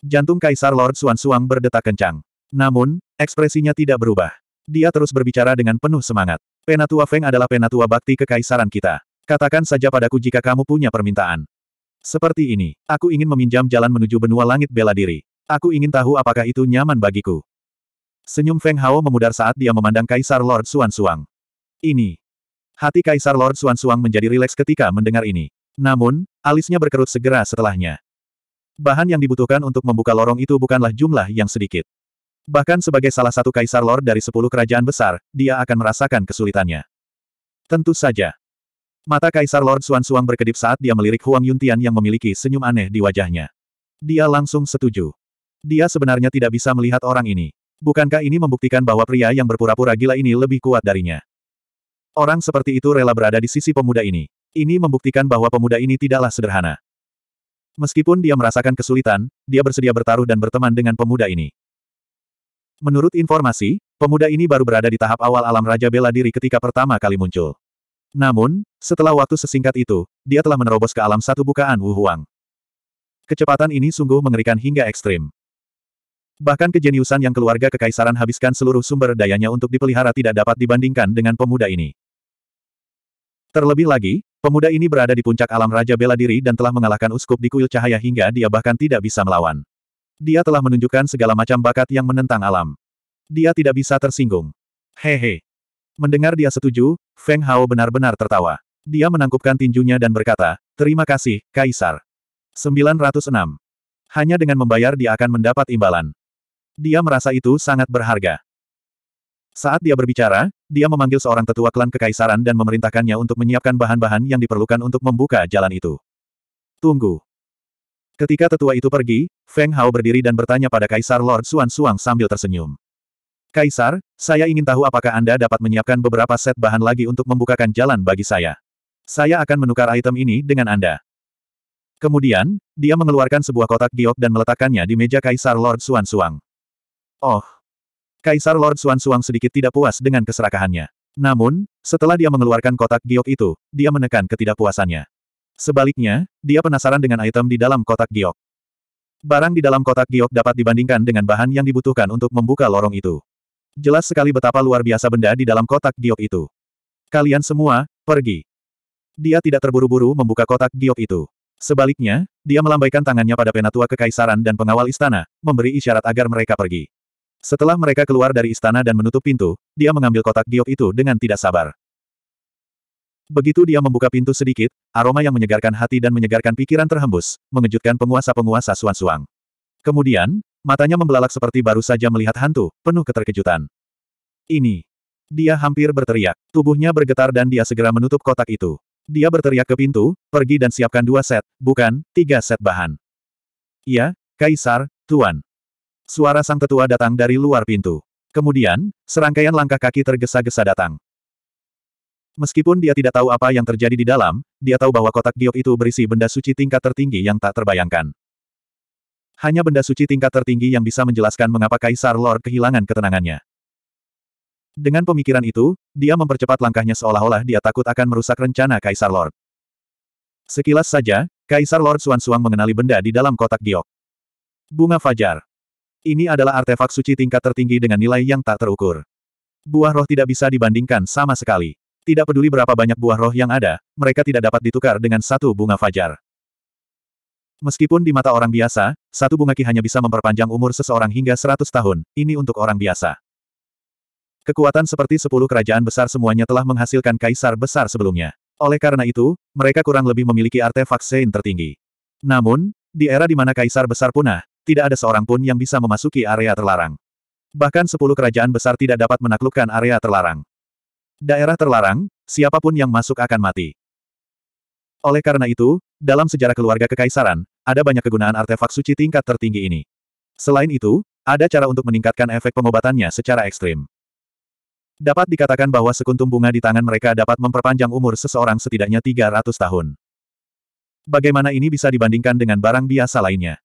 Jantung Kaisar Lord Suan Suang berdetak kencang. Namun, ekspresinya tidak berubah. Dia terus berbicara dengan penuh semangat. Penatua Feng adalah penatua bakti kekaisaran kita. Katakan saja padaku jika kamu punya permintaan. Seperti ini, aku ingin meminjam jalan menuju benua langit bela diri. Aku ingin tahu apakah itu nyaman bagiku. Senyum Feng Hao memudar saat dia memandang Kaisar Lord Suan Suang. Ini, Hati Kaisar Lord Suan-Suang menjadi rileks ketika mendengar ini. Namun, alisnya berkerut segera setelahnya. Bahan yang dibutuhkan untuk membuka lorong itu bukanlah jumlah yang sedikit. Bahkan sebagai salah satu Kaisar Lord dari sepuluh kerajaan besar, dia akan merasakan kesulitannya. Tentu saja. Mata Kaisar Lord Suan-Suang berkedip saat dia melirik Huang Yuntian yang memiliki senyum aneh di wajahnya. Dia langsung setuju. Dia sebenarnya tidak bisa melihat orang ini. Bukankah ini membuktikan bahwa pria yang berpura-pura gila ini lebih kuat darinya? Orang seperti itu rela berada di sisi pemuda ini. Ini membuktikan bahwa pemuda ini tidaklah sederhana. Meskipun dia merasakan kesulitan, dia bersedia bertaruh dan berteman dengan pemuda ini. Menurut informasi, pemuda ini baru berada di tahap awal alam Raja Bela Diri ketika pertama kali muncul. Namun, setelah waktu sesingkat itu, dia telah menerobos ke alam satu bukaan Wuhuang. Kecepatan ini sungguh mengerikan hingga ekstrim. Bahkan kejeniusan yang keluarga kekaisaran habiskan seluruh sumber dayanya untuk dipelihara tidak dapat dibandingkan dengan pemuda ini. Terlebih lagi, pemuda ini berada di puncak alam Raja Bela Diri dan telah mengalahkan uskup di kuil cahaya hingga dia bahkan tidak bisa melawan. Dia telah menunjukkan segala macam bakat yang menentang alam. Dia tidak bisa tersinggung. Hehe. Mendengar dia setuju, Feng Hao benar-benar tertawa. Dia menangkupkan tinjunya dan berkata, Terima kasih, Kaisar. 906. Hanya dengan membayar dia akan mendapat imbalan. Dia merasa itu sangat berharga. Saat dia berbicara, dia memanggil seorang tetua klan kekaisaran dan memerintahkannya untuk menyiapkan bahan-bahan yang diperlukan untuk membuka jalan itu. Tunggu. Ketika tetua itu pergi, Feng Hao berdiri dan bertanya pada Kaisar Lord Xuan Suang sambil tersenyum. Kaisar, saya ingin tahu apakah Anda dapat menyiapkan beberapa set bahan lagi untuk membukakan jalan bagi saya. Saya akan menukar item ini dengan Anda. Kemudian, dia mengeluarkan sebuah kotak giok dan meletakkannya di meja Kaisar Lord Xuan Suang. Oh, Kaisar Lord Xuan Suang sedikit tidak puas dengan keserakahannya. Namun, setelah dia mengeluarkan kotak giok itu, dia menekan ketidakpuasannya. Sebaliknya, dia penasaran dengan item di dalam kotak giok. Barang di dalam kotak giok dapat dibandingkan dengan bahan yang dibutuhkan untuk membuka lorong itu. Jelas sekali betapa luar biasa benda di dalam kotak giok itu. Kalian semua, pergi. Dia tidak terburu-buru membuka kotak giok itu. Sebaliknya, dia melambaikan tangannya pada penatua kekaisaran dan pengawal istana, memberi isyarat agar mereka pergi. Setelah mereka keluar dari istana dan menutup pintu, dia mengambil kotak giok itu dengan tidak sabar. Begitu dia membuka pintu sedikit, aroma yang menyegarkan hati dan menyegarkan pikiran terhembus, mengejutkan penguasa-penguasa Suan-Suang. Kemudian, matanya membelalak seperti baru saja melihat hantu, penuh keterkejutan. Ini. Dia hampir berteriak. Tubuhnya bergetar dan dia segera menutup kotak itu. Dia berteriak ke pintu, pergi dan siapkan dua set, bukan, tiga set bahan. Iya, Kaisar, Tuan. Suara sang tetua datang dari luar pintu. Kemudian, serangkaian langkah kaki tergesa-gesa datang. Meskipun dia tidak tahu apa yang terjadi di dalam, dia tahu bahwa kotak giok itu berisi benda suci tingkat tertinggi yang tak terbayangkan. Hanya benda suci tingkat tertinggi yang bisa menjelaskan mengapa Kaisar Lord kehilangan ketenangannya. Dengan pemikiran itu, dia mempercepat langkahnya seolah-olah dia takut akan merusak rencana Kaisar Lord. Sekilas saja, Kaisar Lord Suan Suang mengenali benda di dalam kotak giok. Bunga Fajar. Ini adalah artefak suci tingkat tertinggi dengan nilai yang tak terukur. Buah roh tidak bisa dibandingkan sama sekali. Tidak peduli berapa banyak buah roh yang ada, mereka tidak dapat ditukar dengan satu bunga fajar. Meskipun di mata orang biasa, satu bunga ki hanya bisa memperpanjang umur seseorang hingga 100 tahun, ini untuk orang biasa. Kekuatan seperti 10 kerajaan besar semuanya telah menghasilkan kaisar besar sebelumnya. Oleh karena itu, mereka kurang lebih memiliki artefak sein tertinggi. Namun, di era di mana kaisar besar punah, tidak ada seorang pun yang bisa memasuki area terlarang. Bahkan sepuluh kerajaan besar tidak dapat menaklukkan area terlarang. Daerah terlarang, siapapun yang masuk akan mati. Oleh karena itu, dalam sejarah keluarga kekaisaran, ada banyak kegunaan artefak suci tingkat tertinggi ini. Selain itu, ada cara untuk meningkatkan efek pengobatannya secara ekstrim. Dapat dikatakan bahwa sekuntum bunga di tangan mereka dapat memperpanjang umur seseorang setidaknya 300 tahun. Bagaimana ini bisa dibandingkan dengan barang biasa lainnya?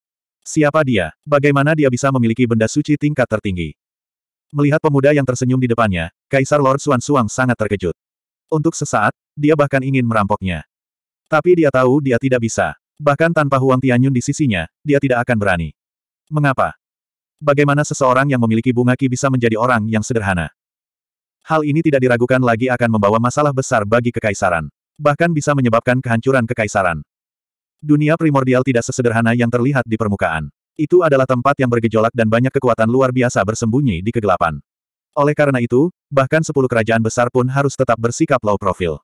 Siapa dia? Bagaimana dia bisa memiliki benda suci tingkat tertinggi? Melihat pemuda yang tersenyum di depannya, Kaisar Lord Suan Suang sangat terkejut. Untuk sesaat, dia bahkan ingin merampoknya. Tapi dia tahu dia tidak bisa. Bahkan tanpa Huang Tianyun di sisinya, dia tidak akan berani. Mengapa? Bagaimana seseorang yang memiliki bunga ki bisa menjadi orang yang sederhana? Hal ini tidak diragukan lagi akan membawa masalah besar bagi kekaisaran. Bahkan bisa menyebabkan kehancuran kekaisaran. Dunia primordial tidak sesederhana yang terlihat di permukaan. Itu adalah tempat yang bergejolak dan banyak kekuatan luar biasa bersembunyi di kegelapan. Oleh karena itu, bahkan sepuluh kerajaan besar pun harus tetap bersikap low profil.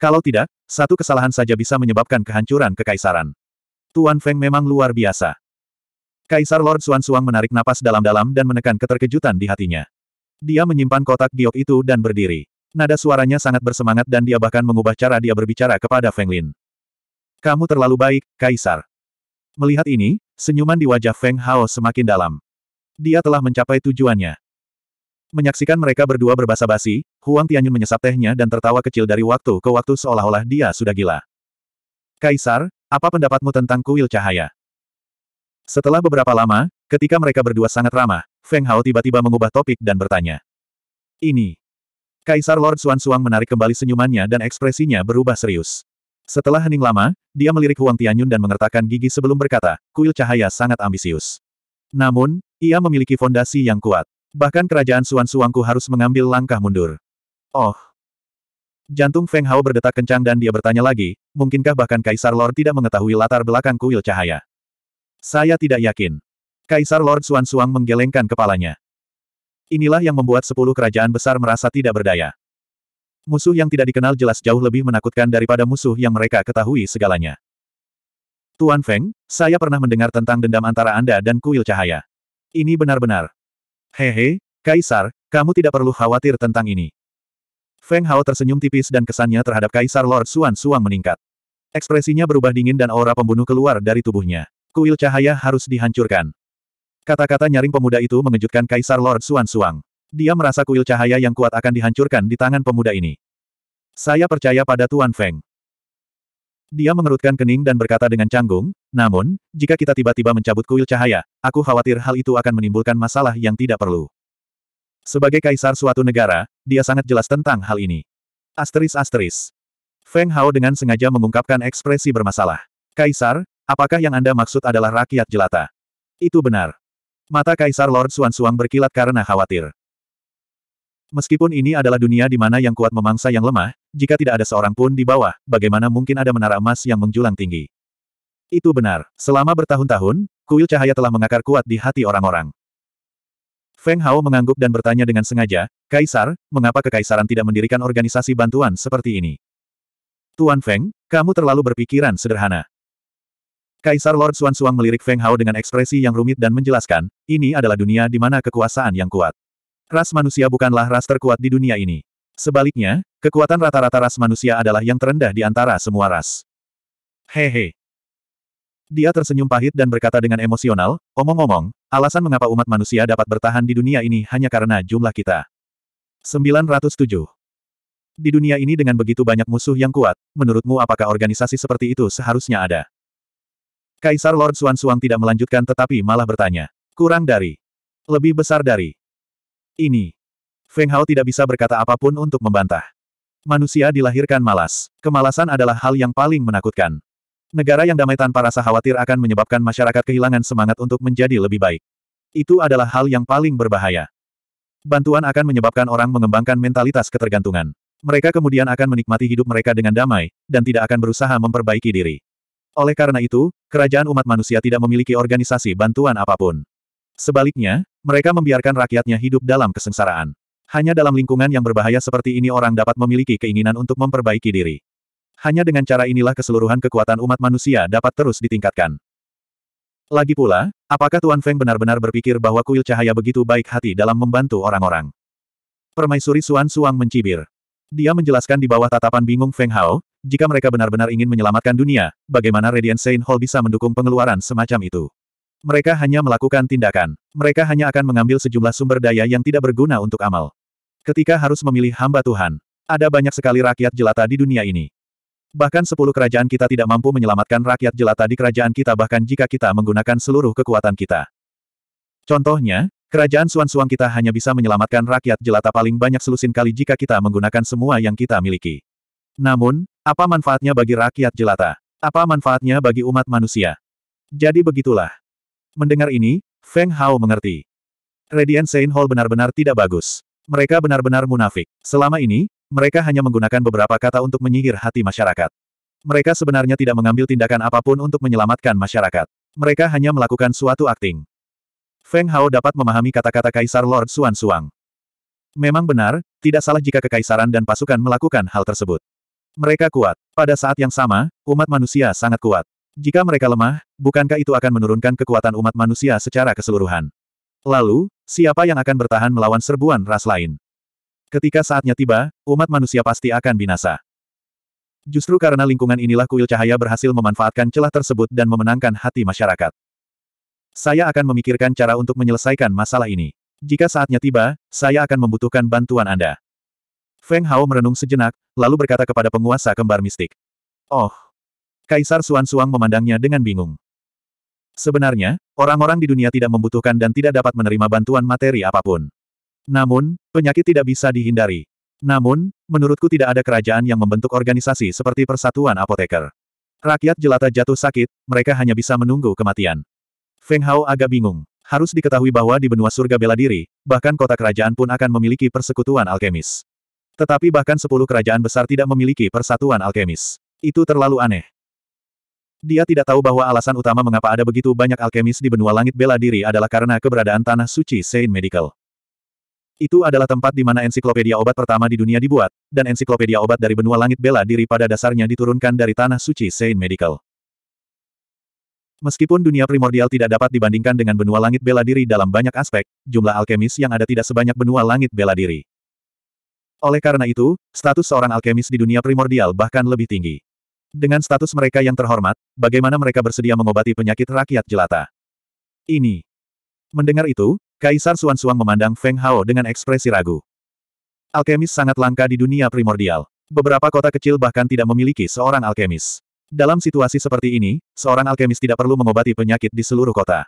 Kalau tidak, satu kesalahan saja bisa menyebabkan kehancuran kekaisaran. Tuan Feng memang luar biasa. Kaisar Lord Suan Suang menarik napas dalam-dalam dan menekan keterkejutan di hatinya. Dia menyimpan kotak giok itu dan berdiri. Nada suaranya sangat bersemangat dan dia bahkan mengubah cara dia berbicara kepada Feng Lin. Kamu terlalu baik, Kaisar. Melihat ini, senyuman di wajah Feng Hao semakin dalam. Dia telah mencapai tujuannya. Menyaksikan mereka berdua berbahasa basi, Huang Tianyun menyesap tehnya dan tertawa kecil dari waktu ke waktu seolah-olah dia sudah gila. Kaisar, apa pendapatmu tentang kuil cahaya? Setelah beberapa lama, ketika mereka berdua sangat ramah, Feng Hao tiba-tiba mengubah topik dan bertanya. Ini. Kaisar Lord Suan Suang menarik kembali senyumannya dan ekspresinya berubah serius. Setelah hening lama, dia melirik Huang Tianyun dan mengertakkan gigi sebelum berkata, kuil cahaya sangat ambisius. Namun, ia memiliki fondasi yang kuat. Bahkan kerajaan Suan Suangku harus mengambil langkah mundur. Oh! Jantung Feng Hao berdetak kencang dan dia bertanya lagi, mungkinkah bahkan Kaisar Lord tidak mengetahui latar belakang kuil cahaya? Saya tidak yakin. Kaisar Lord Suan Suang menggelengkan kepalanya. Inilah yang membuat sepuluh kerajaan besar merasa tidak berdaya. Musuh yang tidak dikenal jelas jauh lebih menakutkan daripada musuh yang mereka ketahui segalanya. Tuan Feng, saya pernah mendengar tentang dendam antara Anda dan kuil cahaya. Ini benar-benar. Hehe, Kaisar, kamu tidak perlu khawatir tentang ini. Feng Hao tersenyum tipis dan kesannya terhadap Kaisar Lord Suan Suang meningkat. Ekspresinya berubah dingin dan aura pembunuh keluar dari tubuhnya. Kuil cahaya harus dihancurkan. Kata-kata nyaring pemuda itu mengejutkan Kaisar Lord Suan Suang. Dia merasa kuil cahaya yang kuat akan dihancurkan di tangan pemuda ini. Saya percaya pada Tuan Feng. Dia mengerutkan kening dan berkata dengan canggung, namun, jika kita tiba-tiba mencabut kuil cahaya, aku khawatir hal itu akan menimbulkan masalah yang tidak perlu. Sebagai kaisar suatu negara, dia sangat jelas tentang hal ini. Asteris asteris. Feng Hao dengan sengaja mengungkapkan ekspresi bermasalah. Kaisar, apakah yang Anda maksud adalah rakyat jelata? Itu benar. Mata Kaisar Lord Suan Suang berkilat karena khawatir. Meskipun ini adalah dunia di mana yang kuat memangsa yang lemah, jika tidak ada seorang pun di bawah, bagaimana mungkin ada menara emas yang menjulang tinggi? Itu benar. Selama bertahun-tahun, kuil cahaya telah mengakar kuat di hati orang-orang. Feng Hao mengangguk dan bertanya dengan sengaja, Kaisar, mengapa kekaisaran tidak mendirikan organisasi bantuan seperti ini? Tuan Feng, kamu terlalu berpikiran sederhana. Kaisar Lord Xuan Suang melirik Feng Hao dengan ekspresi yang rumit dan menjelaskan, ini adalah dunia di mana kekuasaan yang kuat. Ras manusia bukanlah ras terkuat di dunia ini. Sebaliknya, kekuatan rata-rata ras manusia adalah yang terendah di antara semua ras. Hehe. Dia tersenyum pahit dan berkata dengan emosional, omong-omong, alasan mengapa umat manusia dapat bertahan di dunia ini hanya karena jumlah kita. 907. Di dunia ini dengan begitu banyak musuh yang kuat, menurutmu apakah organisasi seperti itu seharusnya ada? Kaisar Lord Suan Suang tidak melanjutkan tetapi malah bertanya. Kurang dari. Lebih besar dari ini. Feng Hao tidak bisa berkata apapun untuk membantah. Manusia dilahirkan malas. Kemalasan adalah hal yang paling menakutkan. Negara yang damai tanpa rasa khawatir akan menyebabkan masyarakat kehilangan semangat untuk menjadi lebih baik. Itu adalah hal yang paling berbahaya. Bantuan akan menyebabkan orang mengembangkan mentalitas ketergantungan. Mereka kemudian akan menikmati hidup mereka dengan damai, dan tidak akan berusaha memperbaiki diri. Oleh karena itu, kerajaan umat manusia tidak memiliki organisasi bantuan apapun. Sebaliknya, mereka membiarkan rakyatnya hidup dalam kesengsaraan. Hanya dalam lingkungan yang berbahaya seperti ini orang dapat memiliki keinginan untuk memperbaiki diri. Hanya dengan cara inilah keseluruhan kekuatan umat manusia dapat terus ditingkatkan. Lagi pula, apakah Tuan Feng benar-benar berpikir bahwa kuil cahaya begitu baik hati dalam membantu orang-orang? Permaisuri Suan Suang mencibir. Dia menjelaskan di bawah tatapan bingung Feng Hao, jika mereka benar-benar ingin menyelamatkan dunia, bagaimana Radiant Saint Hall bisa mendukung pengeluaran semacam itu? Mereka hanya melakukan tindakan. Mereka hanya akan mengambil sejumlah sumber daya yang tidak berguna untuk amal. Ketika harus memilih hamba Tuhan, ada banyak sekali rakyat jelata di dunia ini. Bahkan sepuluh kerajaan kita tidak mampu menyelamatkan rakyat jelata di kerajaan kita bahkan jika kita menggunakan seluruh kekuatan kita. Contohnya, kerajaan suan-suan kita hanya bisa menyelamatkan rakyat jelata paling banyak selusin kali jika kita menggunakan semua yang kita miliki. Namun, apa manfaatnya bagi rakyat jelata? Apa manfaatnya bagi umat manusia? Jadi begitulah. Mendengar ini, Feng Hao mengerti. Radiant Saint Hall benar-benar tidak bagus. Mereka benar-benar munafik. Selama ini, mereka hanya menggunakan beberapa kata untuk menyihir hati masyarakat. Mereka sebenarnya tidak mengambil tindakan apapun untuk menyelamatkan masyarakat. Mereka hanya melakukan suatu akting. Feng Hao dapat memahami kata-kata Kaisar Lord Xuan Suang. Memang benar, tidak salah jika kekaisaran dan pasukan melakukan hal tersebut. Mereka kuat. Pada saat yang sama, umat manusia sangat kuat. Jika mereka lemah, bukankah itu akan menurunkan kekuatan umat manusia secara keseluruhan? Lalu, siapa yang akan bertahan melawan serbuan ras lain? Ketika saatnya tiba, umat manusia pasti akan binasa. Justru karena lingkungan inilah kuil cahaya berhasil memanfaatkan celah tersebut dan memenangkan hati masyarakat. Saya akan memikirkan cara untuk menyelesaikan masalah ini. Jika saatnya tiba, saya akan membutuhkan bantuan Anda. Feng Hao merenung sejenak, lalu berkata kepada penguasa kembar mistik. Oh, Kaisar Suan Suang memandangnya dengan bingung. Sebenarnya, orang-orang di dunia tidak membutuhkan dan tidak dapat menerima bantuan materi apapun. Namun, penyakit tidak bisa dihindari. Namun, menurutku tidak ada kerajaan yang membentuk organisasi seperti Persatuan Apoteker. Rakyat jelata jatuh sakit, mereka hanya bisa menunggu kematian. Feng Hao agak bingung. Harus diketahui bahwa di benua surga bela diri, bahkan kota kerajaan pun akan memiliki persekutuan alkemis. Tetapi bahkan sepuluh kerajaan besar tidak memiliki persatuan alkemis. Itu terlalu aneh. Dia tidak tahu bahwa alasan utama mengapa ada begitu banyak alkemis di benua langit bela diri adalah karena keberadaan tanah suci Saint Medical. Itu adalah tempat di mana ensiklopedia obat pertama di dunia dibuat, dan ensiklopedia obat dari benua langit bela diri pada dasarnya diturunkan dari tanah suci Saint Medical. Meskipun dunia primordial tidak dapat dibandingkan dengan benua langit bela diri dalam banyak aspek, jumlah alkemis yang ada tidak sebanyak benua langit bela diri. Oleh karena itu, status seorang alkemis di dunia primordial bahkan lebih tinggi. Dengan status mereka yang terhormat, bagaimana mereka bersedia mengobati penyakit rakyat jelata? Ini. Mendengar itu, Kaisar Suan-Suang memandang Feng Hao dengan ekspresi ragu. Alkemis sangat langka di dunia primordial. Beberapa kota kecil bahkan tidak memiliki seorang alkemis. Dalam situasi seperti ini, seorang alkemis tidak perlu mengobati penyakit di seluruh kota.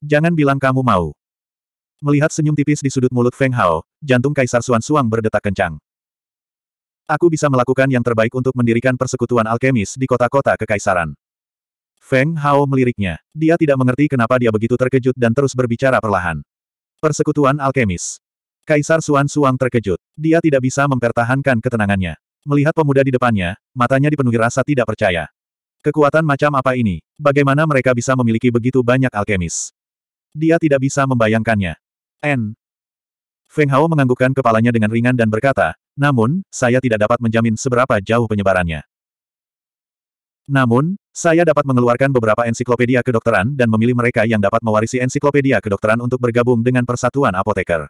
Jangan bilang kamu mau. Melihat senyum tipis di sudut mulut Feng Hao, jantung Kaisar Suan Suang berdetak kencang. Aku bisa melakukan yang terbaik untuk mendirikan persekutuan alkemis di kota-kota kekaisaran. Feng Hao meliriknya. Dia tidak mengerti kenapa dia begitu terkejut dan terus berbicara perlahan. Persekutuan alkemis. Kaisar Suan Suang terkejut. Dia tidak bisa mempertahankan ketenangannya. Melihat pemuda di depannya, matanya dipenuhi rasa tidak percaya. Kekuatan macam apa ini? Bagaimana mereka bisa memiliki begitu banyak alkemis? Dia tidak bisa membayangkannya. N. Feng Hao menganggukkan kepalanya dengan ringan dan berkata, namun, saya tidak dapat menjamin seberapa jauh penyebarannya. Namun, saya dapat mengeluarkan beberapa ensiklopedia kedokteran dan memilih mereka yang dapat mewarisi ensiklopedia kedokteran untuk bergabung dengan Persatuan Apoteker.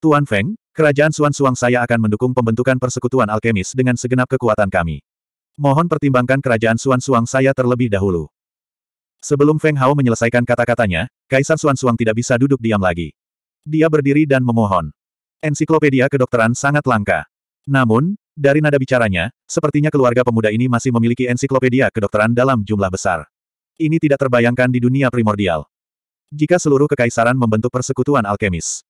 Tuan Feng, kerajaan Suan Suang saya akan mendukung pembentukan persekutuan alkemis dengan segenap kekuatan kami. Mohon pertimbangkan kerajaan Suan Suang saya terlebih dahulu. Sebelum Feng Hao menyelesaikan kata-katanya, Kaisar Suan Suang tidak bisa duduk diam lagi. Dia berdiri dan memohon. Ensiklopedia kedokteran sangat langka. Namun, dari nada bicaranya, sepertinya keluarga pemuda ini masih memiliki ensiklopedia kedokteran dalam jumlah besar. Ini tidak terbayangkan di dunia primordial. Jika seluruh kekaisaran membentuk persekutuan alkemis.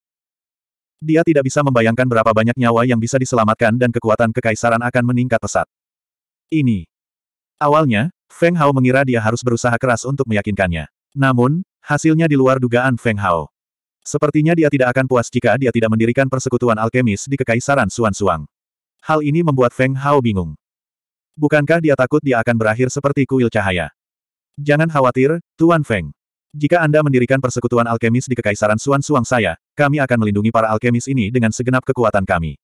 Dia tidak bisa membayangkan berapa banyak nyawa yang bisa diselamatkan dan kekuatan kekaisaran akan meningkat pesat. Ini. Awalnya, Feng Hao mengira dia harus berusaha keras untuk meyakinkannya. Namun, hasilnya di luar dugaan Feng Hao. Sepertinya dia tidak akan puas jika dia tidak mendirikan persekutuan alkemis di Kekaisaran Suan-Suang. Hal ini membuat Feng Hao bingung. Bukankah dia takut dia akan berakhir seperti kuil cahaya? Jangan khawatir, Tuan Feng. Jika Anda mendirikan persekutuan alkemis di Kekaisaran Suan-Suang saya, kami akan melindungi para alkemis ini dengan segenap kekuatan kami.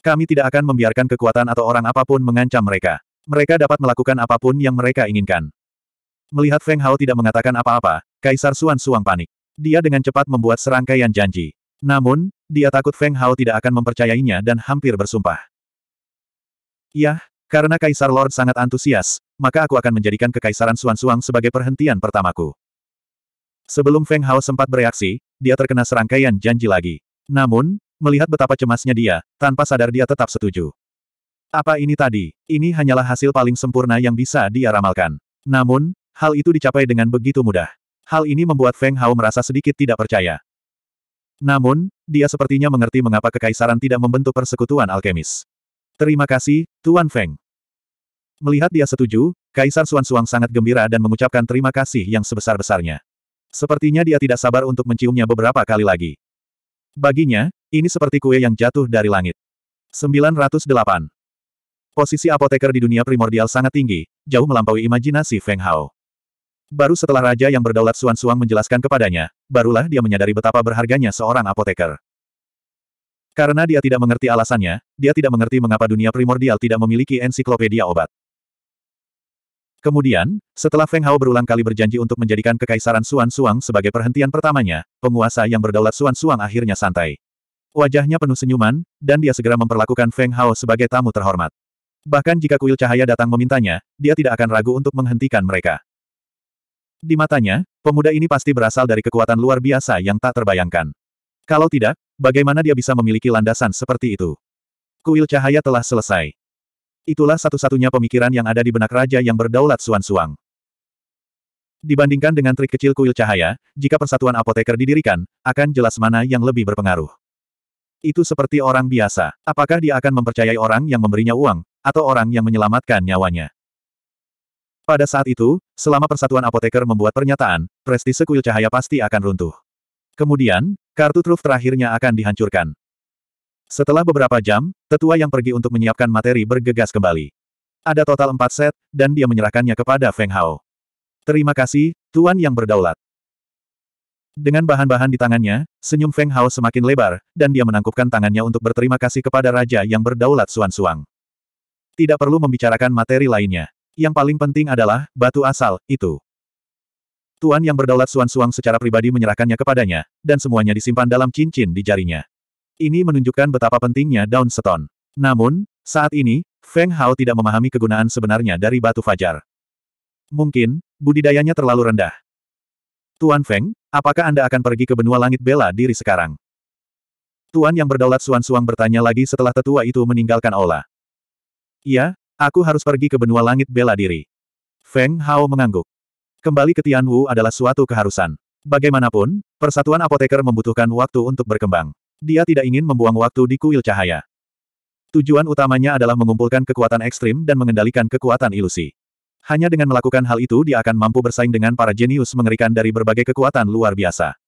Kami tidak akan membiarkan kekuatan atau orang apapun mengancam mereka. Mereka dapat melakukan apapun yang mereka inginkan. Melihat Feng Hao tidak mengatakan apa-apa, Kaisar Suan Suang panik. Dia dengan cepat membuat serangkaian janji. Namun, dia takut Feng Hao tidak akan mempercayainya dan hampir bersumpah. Yah, karena Kaisar Lord sangat antusias, maka aku akan menjadikan kekaisaran Suan-Suang sebagai perhentian pertamaku. Sebelum Feng Hao sempat bereaksi, dia terkena serangkaian janji lagi. Namun, melihat betapa cemasnya dia, tanpa sadar dia tetap setuju. Apa ini tadi? Ini hanyalah hasil paling sempurna yang bisa dia ramalkan. Namun, hal itu dicapai dengan begitu mudah. Hal ini membuat Feng Hao merasa sedikit tidak percaya. Namun, dia sepertinya mengerti mengapa kekaisaran tidak membentuk persekutuan alkemis. Terima kasih, Tuan Feng. Melihat dia setuju, Kaisar Suan-Suang sangat gembira dan mengucapkan terima kasih yang sebesar-besarnya. Sepertinya dia tidak sabar untuk menciumnya beberapa kali lagi. Baginya, ini seperti kue yang jatuh dari langit. 908. Posisi apoteker di dunia primordial sangat tinggi, jauh melampaui imajinasi Feng Hao. Baru setelah raja yang berdaulat Suan Suang menjelaskan kepadanya, barulah dia menyadari betapa berharganya seorang apoteker. Karena dia tidak mengerti alasannya, dia tidak mengerti mengapa dunia primordial tidak memiliki ensiklopedia obat. Kemudian, setelah Feng Hao berulang kali berjanji untuk menjadikan kekaisaran Suan Suang sebagai perhentian pertamanya, penguasa yang berdaulat Suan Suang akhirnya santai. Wajahnya penuh senyuman, dan dia segera memperlakukan Feng Hao sebagai tamu terhormat. Bahkan jika kuil cahaya datang memintanya, dia tidak akan ragu untuk menghentikan mereka. Di matanya, pemuda ini pasti berasal dari kekuatan luar biasa yang tak terbayangkan. Kalau tidak, bagaimana dia bisa memiliki landasan seperti itu? Kuil cahaya telah selesai. Itulah satu-satunya pemikiran yang ada di benak raja yang berdaulat suan-suang. Dibandingkan dengan trik kecil kuil cahaya, jika persatuan apoteker didirikan, akan jelas mana yang lebih berpengaruh. Itu seperti orang biasa. Apakah dia akan mempercayai orang yang memberinya uang, atau orang yang menyelamatkan nyawanya? Pada saat itu, selama persatuan apoteker membuat pernyataan, prestise kuil cahaya pasti akan runtuh. Kemudian, kartu truf terakhirnya akan dihancurkan. Setelah beberapa jam, tetua yang pergi untuk menyiapkan materi bergegas kembali. Ada total empat set, dan dia menyerahkannya kepada Feng Hao. Terima kasih, Tuan yang berdaulat. Dengan bahan-bahan di tangannya, senyum Feng Hao semakin lebar, dan dia menangkupkan tangannya untuk berterima kasih kepada Raja yang berdaulat suan-suang. Tidak perlu membicarakan materi lainnya yang paling penting adalah, batu asal, itu. Tuan yang berdaulat suan-suang secara pribadi menyerahkannya kepadanya, dan semuanya disimpan dalam cincin di jarinya. Ini menunjukkan betapa pentingnya daun seton. Namun, saat ini, Feng Hao tidak memahami kegunaan sebenarnya dari batu fajar. Mungkin, budidayanya terlalu rendah. Tuan Feng, apakah Anda akan pergi ke benua langit bela diri sekarang? Tuan yang berdaulat suan-suang bertanya lagi setelah tetua itu meninggalkan Ola. Iya, Aku harus pergi ke benua langit bela diri. Feng Hao mengangguk. Kembali ke Tian Wu adalah suatu keharusan. Bagaimanapun, persatuan apoteker membutuhkan waktu untuk berkembang. Dia tidak ingin membuang waktu di kuil cahaya. Tujuan utamanya adalah mengumpulkan kekuatan ekstrim dan mengendalikan kekuatan ilusi. Hanya dengan melakukan hal itu dia akan mampu bersaing dengan para jenius mengerikan dari berbagai kekuatan luar biasa.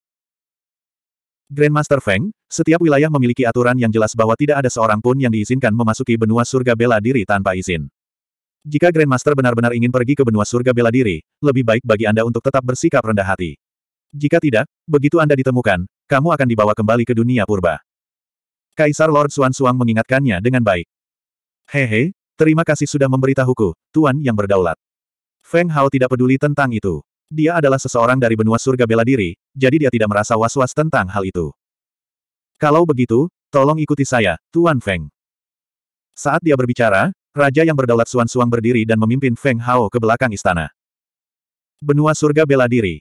Grandmaster Feng, setiap wilayah memiliki aturan yang jelas bahwa tidak ada seorang pun yang diizinkan memasuki benua surga bela diri tanpa izin. Jika Grandmaster benar-benar ingin pergi ke benua surga bela diri, lebih baik bagi Anda untuk tetap bersikap rendah hati. Jika tidak, begitu Anda ditemukan, kamu akan dibawa kembali ke dunia purba. Kaisar Lord Xuan Suang mengingatkannya dengan baik. Hehe, terima kasih sudah memberitahuku, Tuan yang berdaulat. Feng Hao tidak peduli tentang itu. Dia adalah seseorang dari benua surga bela diri, jadi dia tidak merasa was-was tentang hal itu. Kalau begitu, tolong ikuti saya, Tuan Feng. Saat dia berbicara, raja yang berdaulat suan-suang berdiri dan memimpin Feng Hao ke belakang istana. Benua surga bela diri.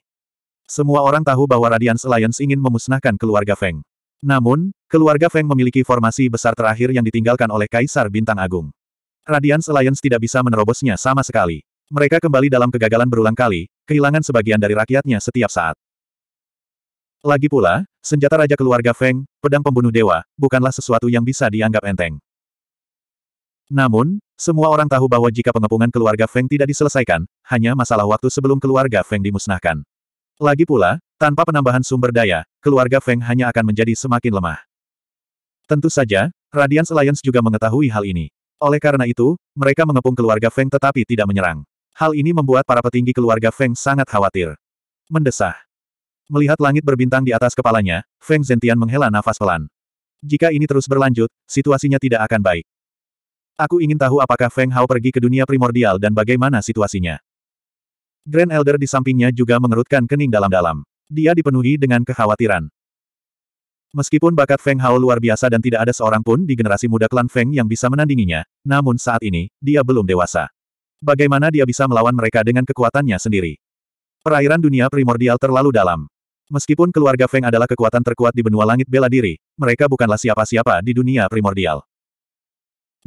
Semua orang tahu bahwa Radiance Alliance ingin memusnahkan keluarga Feng. Namun, keluarga Feng memiliki formasi besar terakhir yang ditinggalkan oleh Kaisar Bintang Agung. Radiance Alliance tidak bisa menerobosnya sama sekali. Mereka kembali dalam kegagalan berulang kali, kehilangan sebagian dari rakyatnya setiap saat. Lagi pula, senjata raja keluarga Feng, pedang pembunuh dewa, bukanlah sesuatu yang bisa dianggap enteng. Namun, semua orang tahu bahwa jika pengepungan keluarga Feng tidak diselesaikan, hanya masalah waktu sebelum keluarga Feng dimusnahkan. Lagi pula, tanpa penambahan sumber daya, keluarga Feng hanya akan menjadi semakin lemah. Tentu saja, Radiance Alliance juga mengetahui hal ini. Oleh karena itu, mereka mengepung keluarga Feng tetapi tidak menyerang. Hal ini membuat para petinggi keluarga Feng sangat khawatir. Mendesah. Melihat langit berbintang di atas kepalanya, Feng Zentian menghela nafas pelan. Jika ini terus berlanjut, situasinya tidak akan baik. Aku ingin tahu apakah Feng Hao pergi ke dunia primordial dan bagaimana situasinya. Grand Elder di sampingnya juga mengerutkan kening dalam-dalam. Dia dipenuhi dengan kekhawatiran. Meskipun bakat Feng Hao luar biasa dan tidak ada seorang pun di generasi muda klan Feng yang bisa menandinginya, namun saat ini, dia belum dewasa. Bagaimana dia bisa melawan mereka dengan kekuatannya sendiri? Perairan dunia primordial terlalu dalam. Meskipun keluarga Feng adalah kekuatan terkuat di benua langit bela diri, mereka bukanlah siapa-siapa di dunia primordial.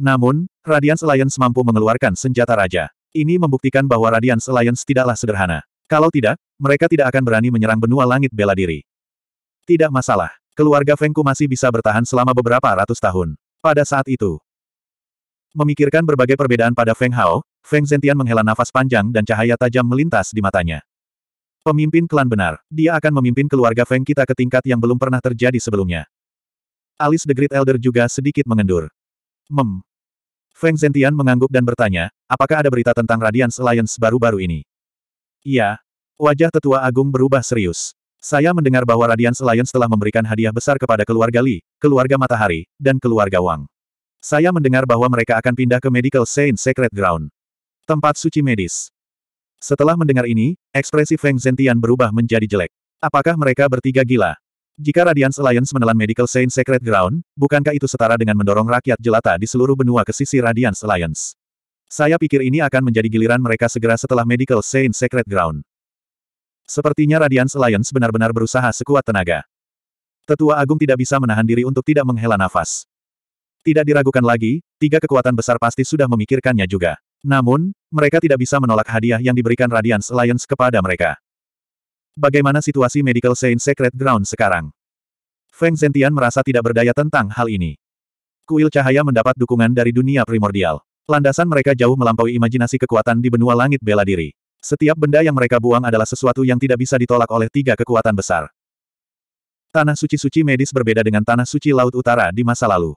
Namun, Radiance Alliance mampu mengeluarkan senjata raja. Ini membuktikan bahwa Radiance Alliance tidaklah sederhana. Kalau tidak, mereka tidak akan berani menyerang benua langit bela diri. Tidak masalah. Keluarga Fengku masih bisa bertahan selama beberapa ratus tahun. Pada saat itu, memikirkan berbagai perbedaan pada Feng Hao, Feng Zhentian menghela nafas panjang dan cahaya tajam melintas di matanya. Pemimpin klan benar, dia akan memimpin keluarga Feng kita ke tingkat yang belum pernah terjadi sebelumnya. Alis The Great Elder juga sedikit mengendur. Mem. Feng Zhentian mengangguk dan bertanya, apakah ada berita tentang Radiance Alliance baru-baru ini? Iya. Wajah tetua agung berubah serius. Saya mendengar bahwa Radiance Alliance telah memberikan hadiah besar kepada keluarga Li, keluarga Matahari, dan keluarga Wang. Saya mendengar bahwa mereka akan pindah ke Medical Saint Secret Ground. Tempat suci medis. Setelah mendengar ini, ekspresi Feng Zentian berubah menjadi jelek. Apakah mereka bertiga gila? Jika Radiance Alliance menelan Medical Saint Secret Ground, bukankah itu setara dengan mendorong rakyat jelata di seluruh benua ke sisi Radiance Alliance? Saya pikir ini akan menjadi giliran mereka segera setelah Medical Saint Secret Ground. Sepertinya Radiance Alliance benar-benar berusaha sekuat tenaga. Tetua Agung tidak bisa menahan diri untuk tidak menghela nafas. Tidak diragukan lagi, tiga kekuatan besar pasti sudah memikirkannya juga. Namun, mereka tidak bisa menolak hadiah yang diberikan Radiance Lions kepada mereka. Bagaimana situasi Medical Saint Secret Ground sekarang? Feng Zhentian merasa tidak berdaya tentang hal ini. Kuil cahaya mendapat dukungan dari dunia primordial. Landasan mereka jauh melampaui imajinasi kekuatan di benua langit bela diri. Setiap benda yang mereka buang adalah sesuatu yang tidak bisa ditolak oleh tiga kekuatan besar. Tanah suci-suci medis berbeda dengan tanah suci Laut Utara di masa lalu.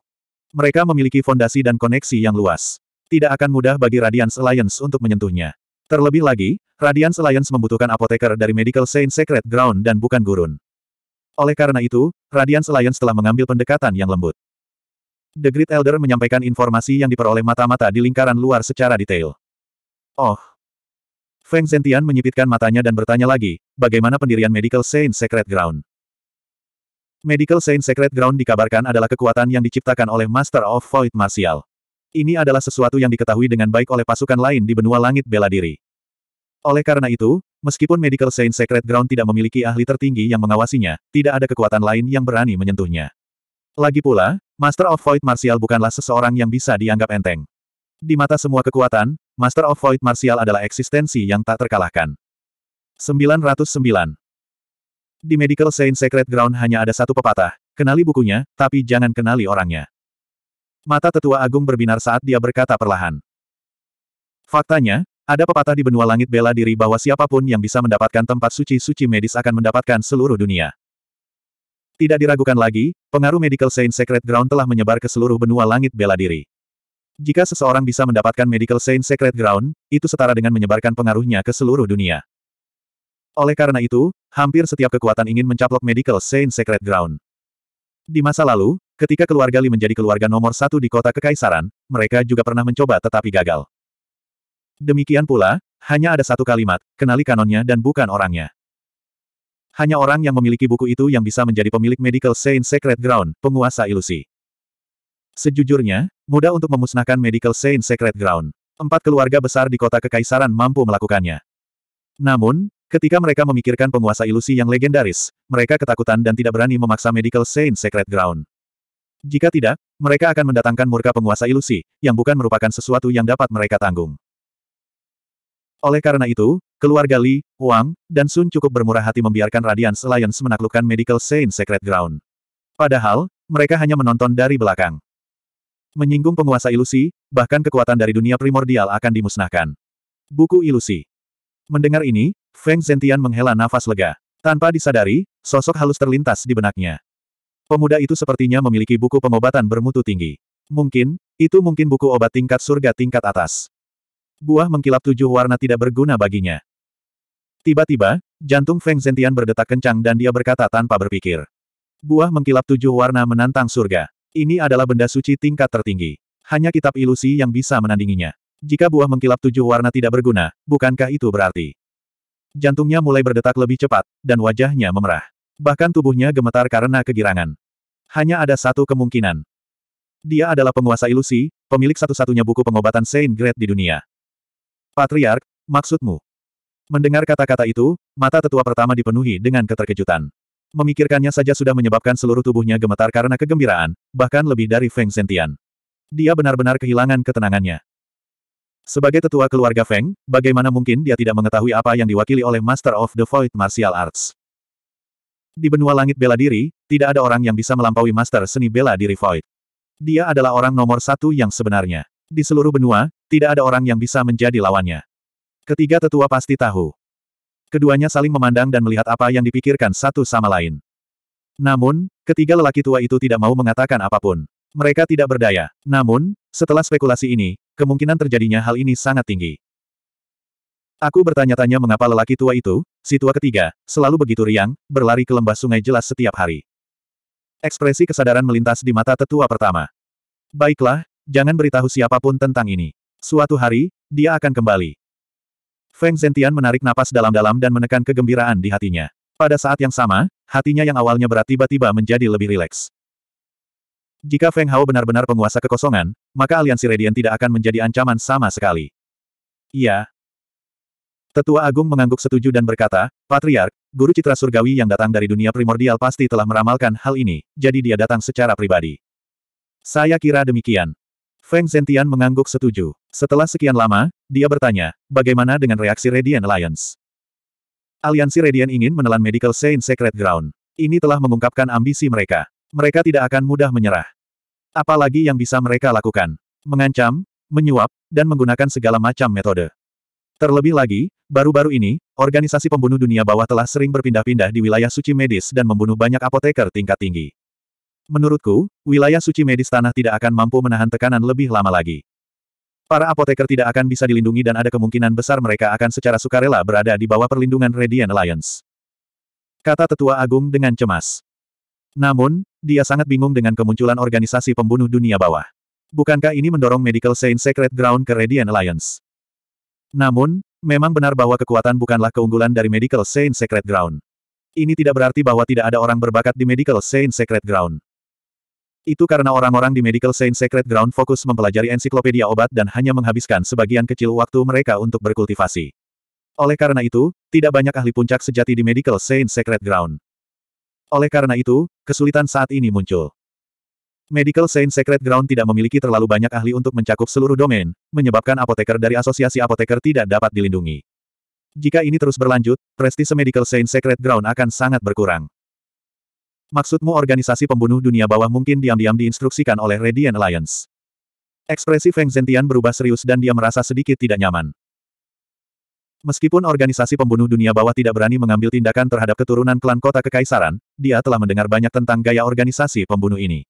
Mereka memiliki fondasi dan koneksi yang luas. Tidak akan mudah bagi Radiance Alliance untuk menyentuhnya. Terlebih lagi, Radiance Alliance membutuhkan apoteker dari Medical Saint Secret Ground dan bukan gurun. Oleh karena itu, Radiance Alliance telah mengambil pendekatan yang lembut. The Great Elder menyampaikan informasi yang diperoleh mata-mata di lingkaran luar secara detail. Oh. Feng Zentian menyipitkan matanya dan bertanya lagi, bagaimana pendirian Medical Saint Secret Ground? Medical Saint Secret Ground dikabarkan adalah kekuatan yang diciptakan oleh Master of Void Martial. Ini adalah sesuatu yang diketahui dengan baik oleh pasukan lain di benua langit bela diri. Oleh karena itu, meskipun Medical Saint Secret Ground tidak memiliki ahli tertinggi yang mengawasinya, tidak ada kekuatan lain yang berani menyentuhnya. Lagi pula, Master of Void Martial bukanlah seseorang yang bisa dianggap enteng. Di mata semua kekuatan, Master of Void Martial adalah eksistensi yang tak terkalahkan. 909. Di Medical Saint Secret Ground hanya ada satu pepatah, kenali bukunya, tapi jangan kenali orangnya. Mata tetua agung berbinar saat dia berkata perlahan. Faktanya, ada pepatah di benua langit bela diri bahwa siapapun yang bisa mendapatkan tempat suci-suci medis akan mendapatkan seluruh dunia. Tidak diragukan lagi, pengaruh Medical saint Secret Ground telah menyebar ke seluruh benua langit bela diri. Jika seseorang bisa mendapatkan Medical saint Secret Ground, itu setara dengan menyebarkan pengaruhnya ke seluruh dunia. Oleh karena itu, hampir setiap kekuatan ingin mencaplok Medical saint Secret Ground. Di masa lalu, Ketika keluarga Li menjadi keluarga nomor satu di kota Kekaisaran, mereka juga pernah mencoba tetapi gagal. Demikian pula, hanya ada satu kalimat, kenali kanonnya dan bukan orangnya. Hanya orang yang memiliki buku itu yang bisa menjadi pemilik Medical Saint Secret Ground, penguasa ilusi. Sejujurnya, mudah untuk memusnahkan Medical Saint Secret Ground. Empat keluarga besar di kota Kekaisaran mampu melakukannya. Namun, ketika mereka memikirkan penguasa ilusi yang legendaris, mereka ketakutan dan tidak berani memaksa Medical Saint Secret Ground. Jika tidak, mereka akan mendatangkan murka penguasa ilusi, yang bukan merupakan sesuatu yang dapat mereka tanggung. Oleh karena itu, keluarga Li, Wang, dan Sun cukup bermurah hati membiarkan Radiance Alliance menaklukkan Medical Saint Secret Ground. Padahal, mereka hanya menonton dari belakang. Menyinggung penguasa ilusi, bahkan kekuatan dari dunia primordial akan dimusnahkan. Buku ilusi. Mendengar ini, Feng Zentian menghela nafas lega. Tanpa disadari, sosok halus terlintas di benaknya. Pemuda itu sepertinya memiliki buku pengobatan bermutu tinggi. Mungkin, itu mungkin buku obat tingkat surga tingkat atas. Buah mengkilap tujuh warna tidak berguna baginya. Tiba-tiba, jantung Feng Zentian berdetak kencang dan dia berkata tanpa berpikir. Buah mengkilap tujuh warna menantang surga. Ini adalah benda suci tingkat tertinggi. Hanya kitab ilusi yang bisa menandinginya. Jika buah mengkilap tujuh warna tidak berguna, bukankah itu berarti? Jantungnya mulai berdetak lebih cepat, dan wajahnya memerah. Bahkan tubuhnya gemetar karena kegirangan. Hanya ada satu kemungkinan. Dia adalah penguasa ilusi, pemilik satu-satunya buku pengobatan Saint Great di dunia. Patriark, maksudmu? Mendengar kata-kata itu, mata tetua pertama dipenuhi dengan keterkejutan. Memikirkannya saja sudah menyebabkan seluruh tubuhnya gemetar karena kegembiraan, bahkan lebih dari Feng Sentian. Dia benar-benar kehilangan ketenangannya. Sebagai tetua keluarga Feng, bagaimana mungkin dia tidak mengetahui apa yang diwakili oleh Master of the Void Martial Arts? Di benua langit bela diri, tidak ada orang yang bisa melampaui master seni bela diri Void. Dia adalah orang nomor satu yang sebenarnya. Di seluruh benua, tidak ada orang yang bisa menjadi lawannya. Ketiga tetua pasti tahu. Keduanya saling memandang dan melihat apa yang dipikirkan satu sama lain. Namun, ketiga lelaki tua itu tidak mau mengatakan apapun. Mereka tidak berdaya. Namun, setelah spekulasi ini, kemungkinan terjadinya hal ini sangat tinggi. Aku bertanya-tanya mengapa lelaki tua itu, si tua ketiga, selalu begitu riang, berlari ke lembah sungai jelas setiap hari. Ekspresi kesadaran melintas di mata tetua pertama. Baiklah, jangan beritahu siapapun tentang ini. Suatu hari, dia akan kembali. Feng Zentian menarik napas dalam-dalam dan menekan kegembiraan di hatinya. Pada saat yang sama, hatinya yang awalnya berat tiba-tiba menjadi lebih rileks. Jika Feng Hao benar-benar penguasa kekosongan, maka aliansi Radiant tidak akan menjadi ancaman sama sekali. Iya, Tetua Agung mengangguk setuju dan berkata, Patriark, Guru Citra Surgawi yang datang dari dunia primordial pasti telah meramalkan hal ini, jadi dia datang secara pribadi. Saya kira demikian. Feng Zentian mengangguk setuju. Setelah sekian lama, dia bertanya, bagaimana dengan reaksi Radiant Alliance? Aliansi Radiant ingin menelan Medical Saint Secret Ground. Ini telah mengungkapkan ambisi mereka. Mereka tidak akan mudah menyerah. Apalagi yang bisa mereka lakukan? Mengancam, menyuap, dan menggunakan segala macam metode. Terlebih lagi, baru-baru ini, organisasi pembunuh dunia bawah telah sering berpindah-pindah di wilayah suci medis dan membunuh banyak apoteker tingkat tinggi. Menurutku, wilayah suci medis tanah tidak akan mampu menahan tekanan lebih lama lagi. Para apoteker tidak akan bisa dilindungi dan ada kemungkinan besar mereka akan secara sukarela berada di bawah perlindungan Radiant Alliance. Kata Tetua Agung dengan cemas. Namun, dia sangat bingung dengan kemunculan organisasi pembunuh dunia bawah. Bukankah ini mendorong Medical Saint Secret Ground ke Radiant Alliance? Namun, memang benar bahwa kekuatan bukanlah keunggulan dari Medical Saint Secret Ground. Ini tidak berarti bahwa tidak ada orang berbakat di Medical Saint Secret Ground. Itu karena orang-orang di Medical Saint Secret Ground fokus mempelajari ensiklopedia obat dan hanya menghabiskan sebagian kecil waktu mereka untuk berkultivasi. Oleh karena itu, tidak banyak ahli puncak sejati di Medical Saint Secret Ground. Oleh karena itu, kesulitan saat ini muncul. Medical Saint Secret Ground tidak memiliki terlalu banyak ahli untuk mencakup seluruh domain, menyebabkan apoteker dari asosiasi apoteker tidak dapat dilindungi. Jika ini terus berlanjut, prestise Medical Saint Secret Ground akan sangat berkurang. Maksudmu organisasi pembunuh dunia bawah mungkin diam-diam diinstruksikan oleh Radiant Alliance. Ekspresi Feng Zentian berubah serius dan dia merasa sedikit tidak nyaman. Meskipun organisasi pembunuh dunia bawah tidak berani mengambil tindakan terhadap keturunan klan kota kekaisaran, dia telah mendengar banyak tentang gaya organisasi pembunuh ini.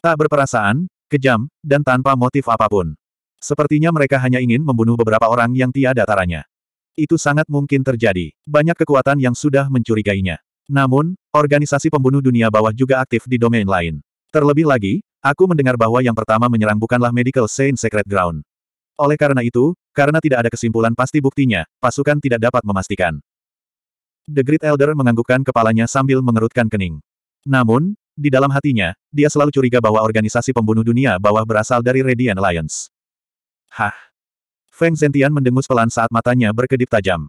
Tak berperasaan, kejam, dan tanpa motif apapun. Sepertinya mereka hanya ingin membunuh beberapa orang yang tiada taranya. Itu sangat mungkin terjadi. Banyak kekuatan yang sudah mencurigainya. Namun, organisasi pembunuh dunia bawah juga aktif di domain lain. Terlebih lagi, aku mendengar bahwa yang pertama menyerang bukanlah Medical Saint Secret Ground. Oleh karena itu, karena tidak ada kesimpulan pasti buktinya, pasukan tidak dapat memastikan. The Great Elder menganggukkan kepalanya sambil mengerutkan kening. Namun, di dalam hatinya, dia selalu curiga bahwa organisasi pembunuh dunia bawah berasal dari Radiant Alliance. Hah? Feng Zentian mendengus pelan saat matanya berkedip tajam.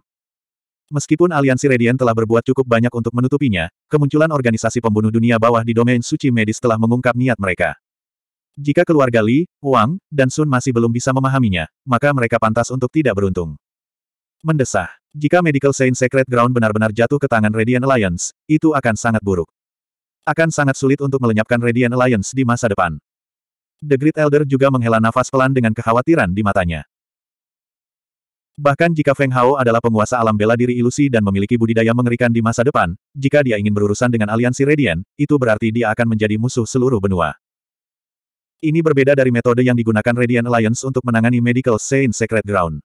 Meskipun aliansi Radiant telah berbuat cukup banyak untuk menutupinya, kemunculan organisasi pembunuh dunia bawah di domain suci medis telah mengungkap niat mereka. Jika keluarga Li, Wang, dan Sun masih belum bisa memahaminya, maka mereka pantas untuk tidak beruntung. Mendesah. Jika Medical Saint Secret Ground benar-benar jatuh ke tangan Radiant Alliance, itu akan sangat buruk. Akan sangat sulit untuk melenyapkan Radiant Alliance di masa depan. The Great Elder juga menghela nafas pelan dengan kekhawatiran di matanya. Bahkan jika Feng Hao adalah penguasa alam bela diri ilusi dan memiliki budidaya mengerikan di masa depan, jika dia ingin berurusan dengan aliansi Radiant, itu berarti dia akan menjadi musuh seluruh benua. Ini berbeda dari metode yang digunakan Radiant Alliance untuk menangani Medical Saint Secret Ground.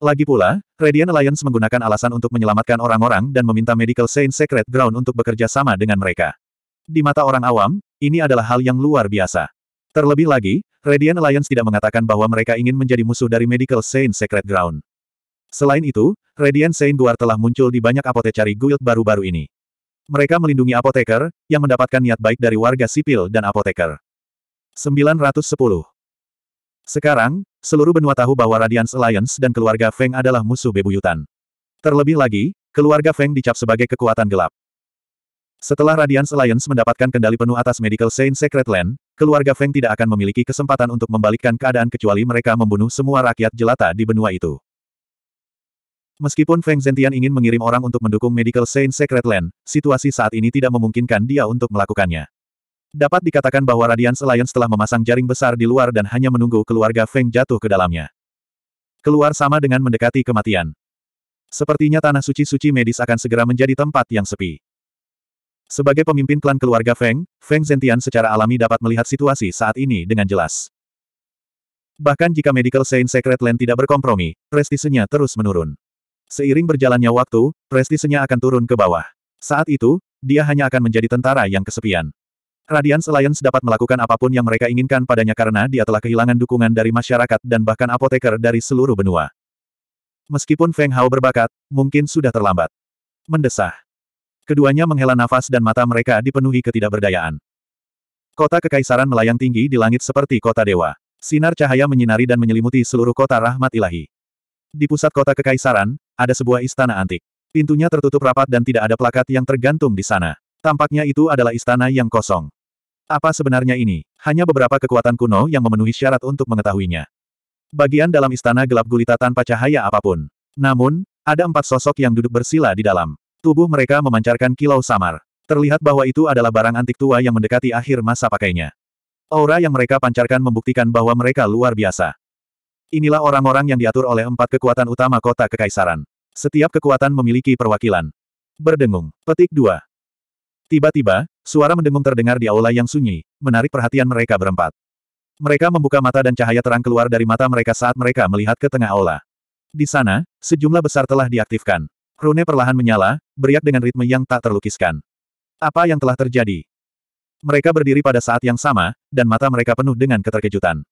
Lagi pula, Radiant Alliance menggunakan alasan untuk menyelamatkan orang-orang dan meminta Medical Saint Secret Ground untuk bekerja sama dengan mereka. Di mata orang awam, ini adalah hal yang luar biasa. Terlebih lagi, Radiant Alliance tidak mengatakan bahwa mereka ingin menjadi musuh dari Medical Saint Secret Ground. Selain itu, Radiant Saint Guard telah muncul di banyak apotekari guild baru-baru ini. Mereka melindungi apoteker, yang mendapatkan niat baik dari warga sipil dan apoteker. 910. Sekarang, seluruh benua tahu bahwa Radiance Alliance dan keluarga Feng adalah musuh bebuyutan. Terlebih lagi, keluarga Feng dicap sebagai kekuatan gelap. Setelah Radiance Alliance mendapatkan kendali penuh atas Medical Saint Secret Land, keluarga Feng tidak akan memiliki kesempatan untuk membalikkan keadaan kecuali mereka membunuh semua rakyat jelata di benua itu. Meskipun Feng Zentian ingin mengirim orang untuk mendukung Medical Saint Secret Land, situasi saat ini tidak memungkinkan dia untuk melakukannya. Dapat dikatakan bahwa Radian Alliance telah memasang jaring besar di luar dan hanya menunggu keluarga Feng jatuh ke dalamnya. Keluar sama dengan mendekati kematian. Sepertinya tanah suci-suci medis akan segera menjadi tempat yang sepi. Sebagai pemimpin klan keluarga Feng, Feng Zentian secara alami dapat melihat situasi saat ini dengan jelas. Bahkan jika Medical Saint Secret Land tidak berkompromi, prestisenya terus menurun. Seiring berjalannya waktu, prestisenya akan turun ke bawah. Saat itu, dia hanya akan menjadi tentara yang kesepian. Radian Alliance dapat melakukan apapun yang mereka inginkan padanya karena dia telah kehilangan dukungan dari masyarakat dan bahkan apoteker dari seluruh benua. Meskipun Feng Hao berbakat, mungkin sudah terlambat. Mendesah. Keduanya menghela nafas dan mata mereka dipenuhi ketidakberdayaan. Kota Kekaisaran melayang tinggi di langit seperti kota dewa. Sinar cahaya menyinari dan menyelimuti seluruh kota rahmat ilahi. Di pusat kota Kekaisaran, ada sebuah istana antik. Pintunya tertutup rapat dan tidak ada plakat yang tergantung di sana. Tampaknya itu adalah istana yang kosong. Apa sebenarnya ini? Hanya beberapa kekuatan kuno yang memenuhi syarat untuk mengetahuinya. Bagian dalam istana gelap gulita tanpa cahaya apapun. Namun, ada empat sosok yang duduk bersila di dalam. Tubuh mereka memancarkan kilau samar. Terlihat bahwa itu adalah barang antik tua yang mendekati akhir masa pakainya. Aura yang mereka pancarkan membuktikan bahwa mereka luar biasa. Inilah orang-orang yang diatur oleh empat kekuatan utama kota kekaisaran. Setiap kekuatan memiliki perwakilan. Berdengung. Petik 2. Tiba-tiba, suara mendengung terdengar di aula yang sunyi, menarik perhatian mereka berempat. Mereka membuka mata dan cahaya terang keluar dari mata mereka saat mereka melihat ke tengah aula. Di sana, sejumlah besar telah diaktifkan. Rune perlahan menyala, beriak dengan ritme yang tak terlukiskan. Apa yang telah terjadi? Mereka berdiri pada saat yang sama, dan mata mereka penuh dengan keterkejutan.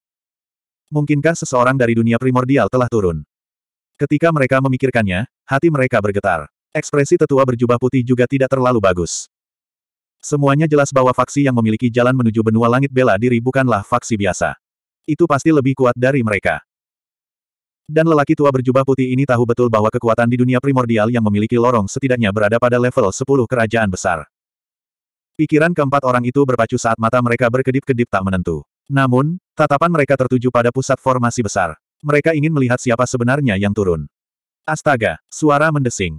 Mungkinkah seseorang dari dunia primordial telah turun? Ketika mereka memikirkannya, hati mereka bergetar. Ekspresi tetua berjubah putih juga tidak terlalu bagus. Semuanya jelas bahwa faksi yang memiliki jalan menuju benua langit bela diri bukanlah faksi biasa. Itu pasti lebih kuat dari mereka. Dan lelaki tua berjubah putih ini tahu betul bahwa kekuatan di dunia primordial yang memiliki lorong setidaknya berada pada level 10 kerajaan besar. Pikiran keempat orang itu berpacu saat mata mereka berkedip-kedip tak menentu. Namun, tatapan mereka tertuju pada pusat formasi besar. Mereka ingin melihat siapa sebenarnya yang turun. Astaga, suara mendesing.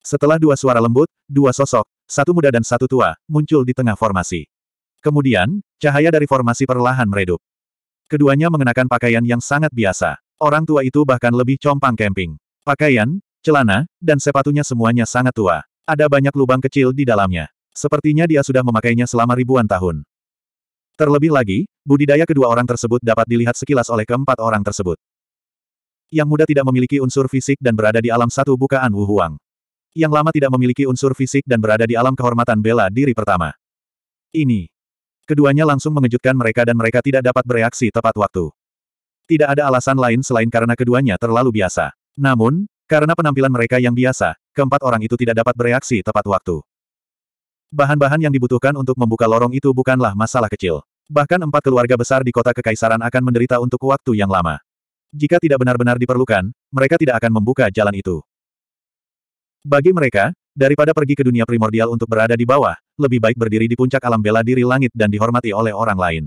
Setelah dua suara lembut, dua sosok, satu muda dan satu tua, muncul di tengah formasi. Kemudian, cahaya dari formasi perlahan meredup. Keduanya mengenakan pakaian yang sangat biasa. Orang tua itu bahkan lebih compang camping. Pakaian, celana, dan sepatunya semuanya sangat tua. Ada banyak lubang kecil di dalamnya. Sepertinya dia sudah memakainya selama ribuan tahun. Terlebih lagi, budidaya kedua orang tersebut dapat dilihat sekilas oleh keempat orang tersebut. Yang muda tidak memiliki unsur fisik dan berada di alam satu bukaan Wuhuang yang lama tidak memiliki unsur fisik dan berada di alam kehormatan bela diri pertama. Ini. Keduanya langsung mengejutkan mereka dan mereka tidak dapat bereaksi tepat waktu. Tidak ada alasan lain selain karena keduanya terlalu biasa. Namun, karena penampilan mereka yang biasa, keempat orang itu tidak dapat bereaksi tepat waktu. Bahan-bahan yang dibutuhkan untuk membuka lorong itu bukanlah masalah kecil. Bahkan empat keluarga besar di kota kekaisaran akan menderita untuk waktu yang lama. Jika tidak benar-benar diperlukan, mereka tidak akan membuka jalan itu. Bagi mereka, daripada pergi ke dunia primordial untuk berada di bawah, lebih baik berdiri di puncak alam bela diri langit dan dihormati oleh orang lain.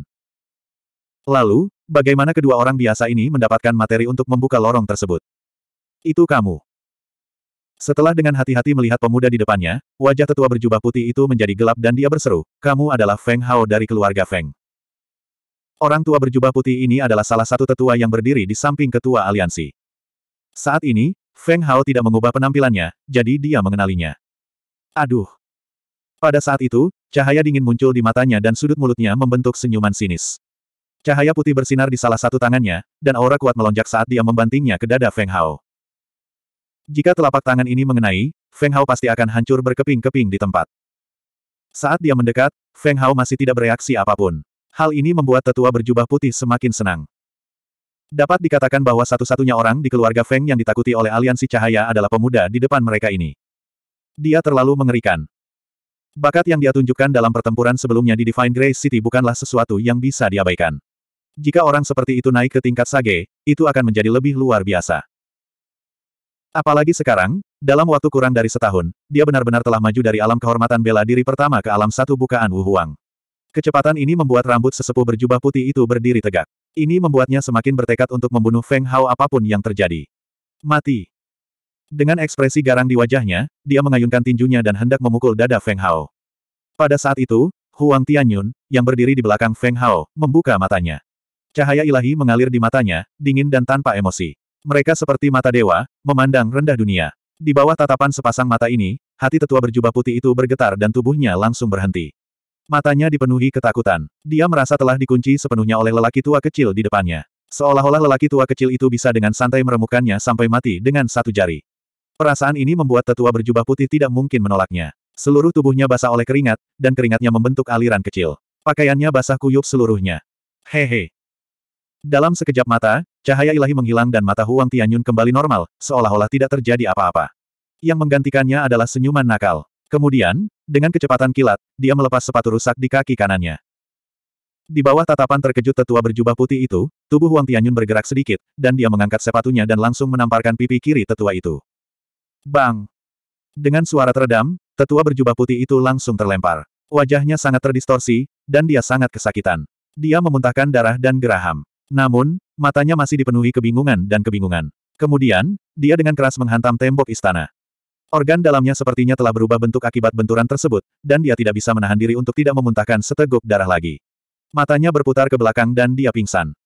Lalu, bagaimana kedua orang biasa ini mendapatkan materi untuk membuka lorong tersebut? Itu kamu. Setelah dengan hati-hati melihat pemuda di depannya, wajah tetua berjubah putih itu menjadi gelap dan dia berseru, kamu adalah Feng Hao dari keluarga Feng. Orang tua berjubah putih ini adalah salah satu tetua yang berdiri di samping ketua aliansi. Saat ini, Feng Hao tidak mengubah penampilannya, jadi dia mengenalinya. Aduh. Pada saat itu, cahaya dingin muncul di matanya dan sudut mulutnya membentuk senyuman sinis. Cahaya putih bersinar di salah satu tangannya, dan aura kuat melonjak saat dia membantingnya ke dada Feng Hao. Jika telapak tangan ini mengenai, Feng Hao pasti akan hancur berkeping-keping di tempat. Saat dia mendekat, Feng Hao masih tidak bereaksi apapun. Hal ini membuat tetua berjubah putih semakin senang. Dapat dikatakan bahwa satu-satunya orang di keluarga Feng yang ditakuti oleh aliansi cahaya adalah pemuda di depan mereka ini. Dia terlalu mengerikan. Bakat yang dia tunjukkan dalam pertempuran sebelumnya di Divine Grace City bukanlah sesuatu yang bisa diabaikan. Jika orang seperti itu naik ke tingkat sage, itu akan menjadi lebih luar biasa. Apalagi sekarang, dalam waktu kurang dari setahun, dia benar-benar telah maju dari alam kehormatan bela diri pertama ke alam satu bukaan Wu Huang. Kecepatan ini membuat rambut sesepuh berjubah putih itu berdiri tegak. Ini membuatnya semakin bertekad untuk membunuh Feng Hao apapun yang terjadi. Mati. Dengan ekspresi garang di wajahnya, dia mengayunkan tinjunya dan hendak memukul dada Feng Hao. Pada saat itu, Huang Tianyun, yang berdiri di belakang Feng Hao, membuka matanya. Cahaya ilahi mengalir di matanya, dingin dan tanpa emosi. Mereka seperti mata dewa, memandang rendah dunia. Di bawah tatapan sepasang mata ini, hati tetua berjubah putih itu bergetar dan tubuhnya langsung berhenti. Matanya dipenuhi ketakutan. Dia merasa telah dikunci sepenuhnya oleh lelaki tua kecil di depannya. Seolah-olah lelaki tua kecil itu bisa dengan santai meremukannya sampai mati dengan satu jari. Perasaan ini membuat tetua berjubah putih tidak mungkin menolaknya. Seluruh tubuhnya basah oleh keringat, dan keringatnya membentuk aliran kecil. Pakaiannya basah kuyup seluruhnya. Hehe. Dalam sekejap mata, cahaya ilahi menghilang dan mata Huang Tianyun kembali normal, seolah-olah tidak terjadi apa-apa. Yang menggantikannya adalah senyuman nakal. Kemudian, dengan kecepatan kilat, dia melepas sepatu rusak di kaki kanannya. Di bawah tatapan terkejut tetua berjubah putih itu, tubuh Wang Tianyun bergerak sedikit, dan dia mengangkat sepatunya dan langsung menamparkan pipi kiri tetua itu. Bang! Dengan suara teredam, tetua berjubah putih itu langsung terlempar. Wajahnya sangat terdistorsi, dan dia sangat kesakitan. Dia memuntahkan darah dan geraham. Namun, matanya masih dipenuhi kebingungan dan kebingungan. Kemudian, dia dengan keras menghantam tembok istana. Organ dalamnya sepertinya telah berubah bentuk akibat benturan tersebut, dan dia tidak bisa menahan diri untuk tidak memuntahkan seteguk darah lagi. Matanya berputar ke belakang dan dia pingsan.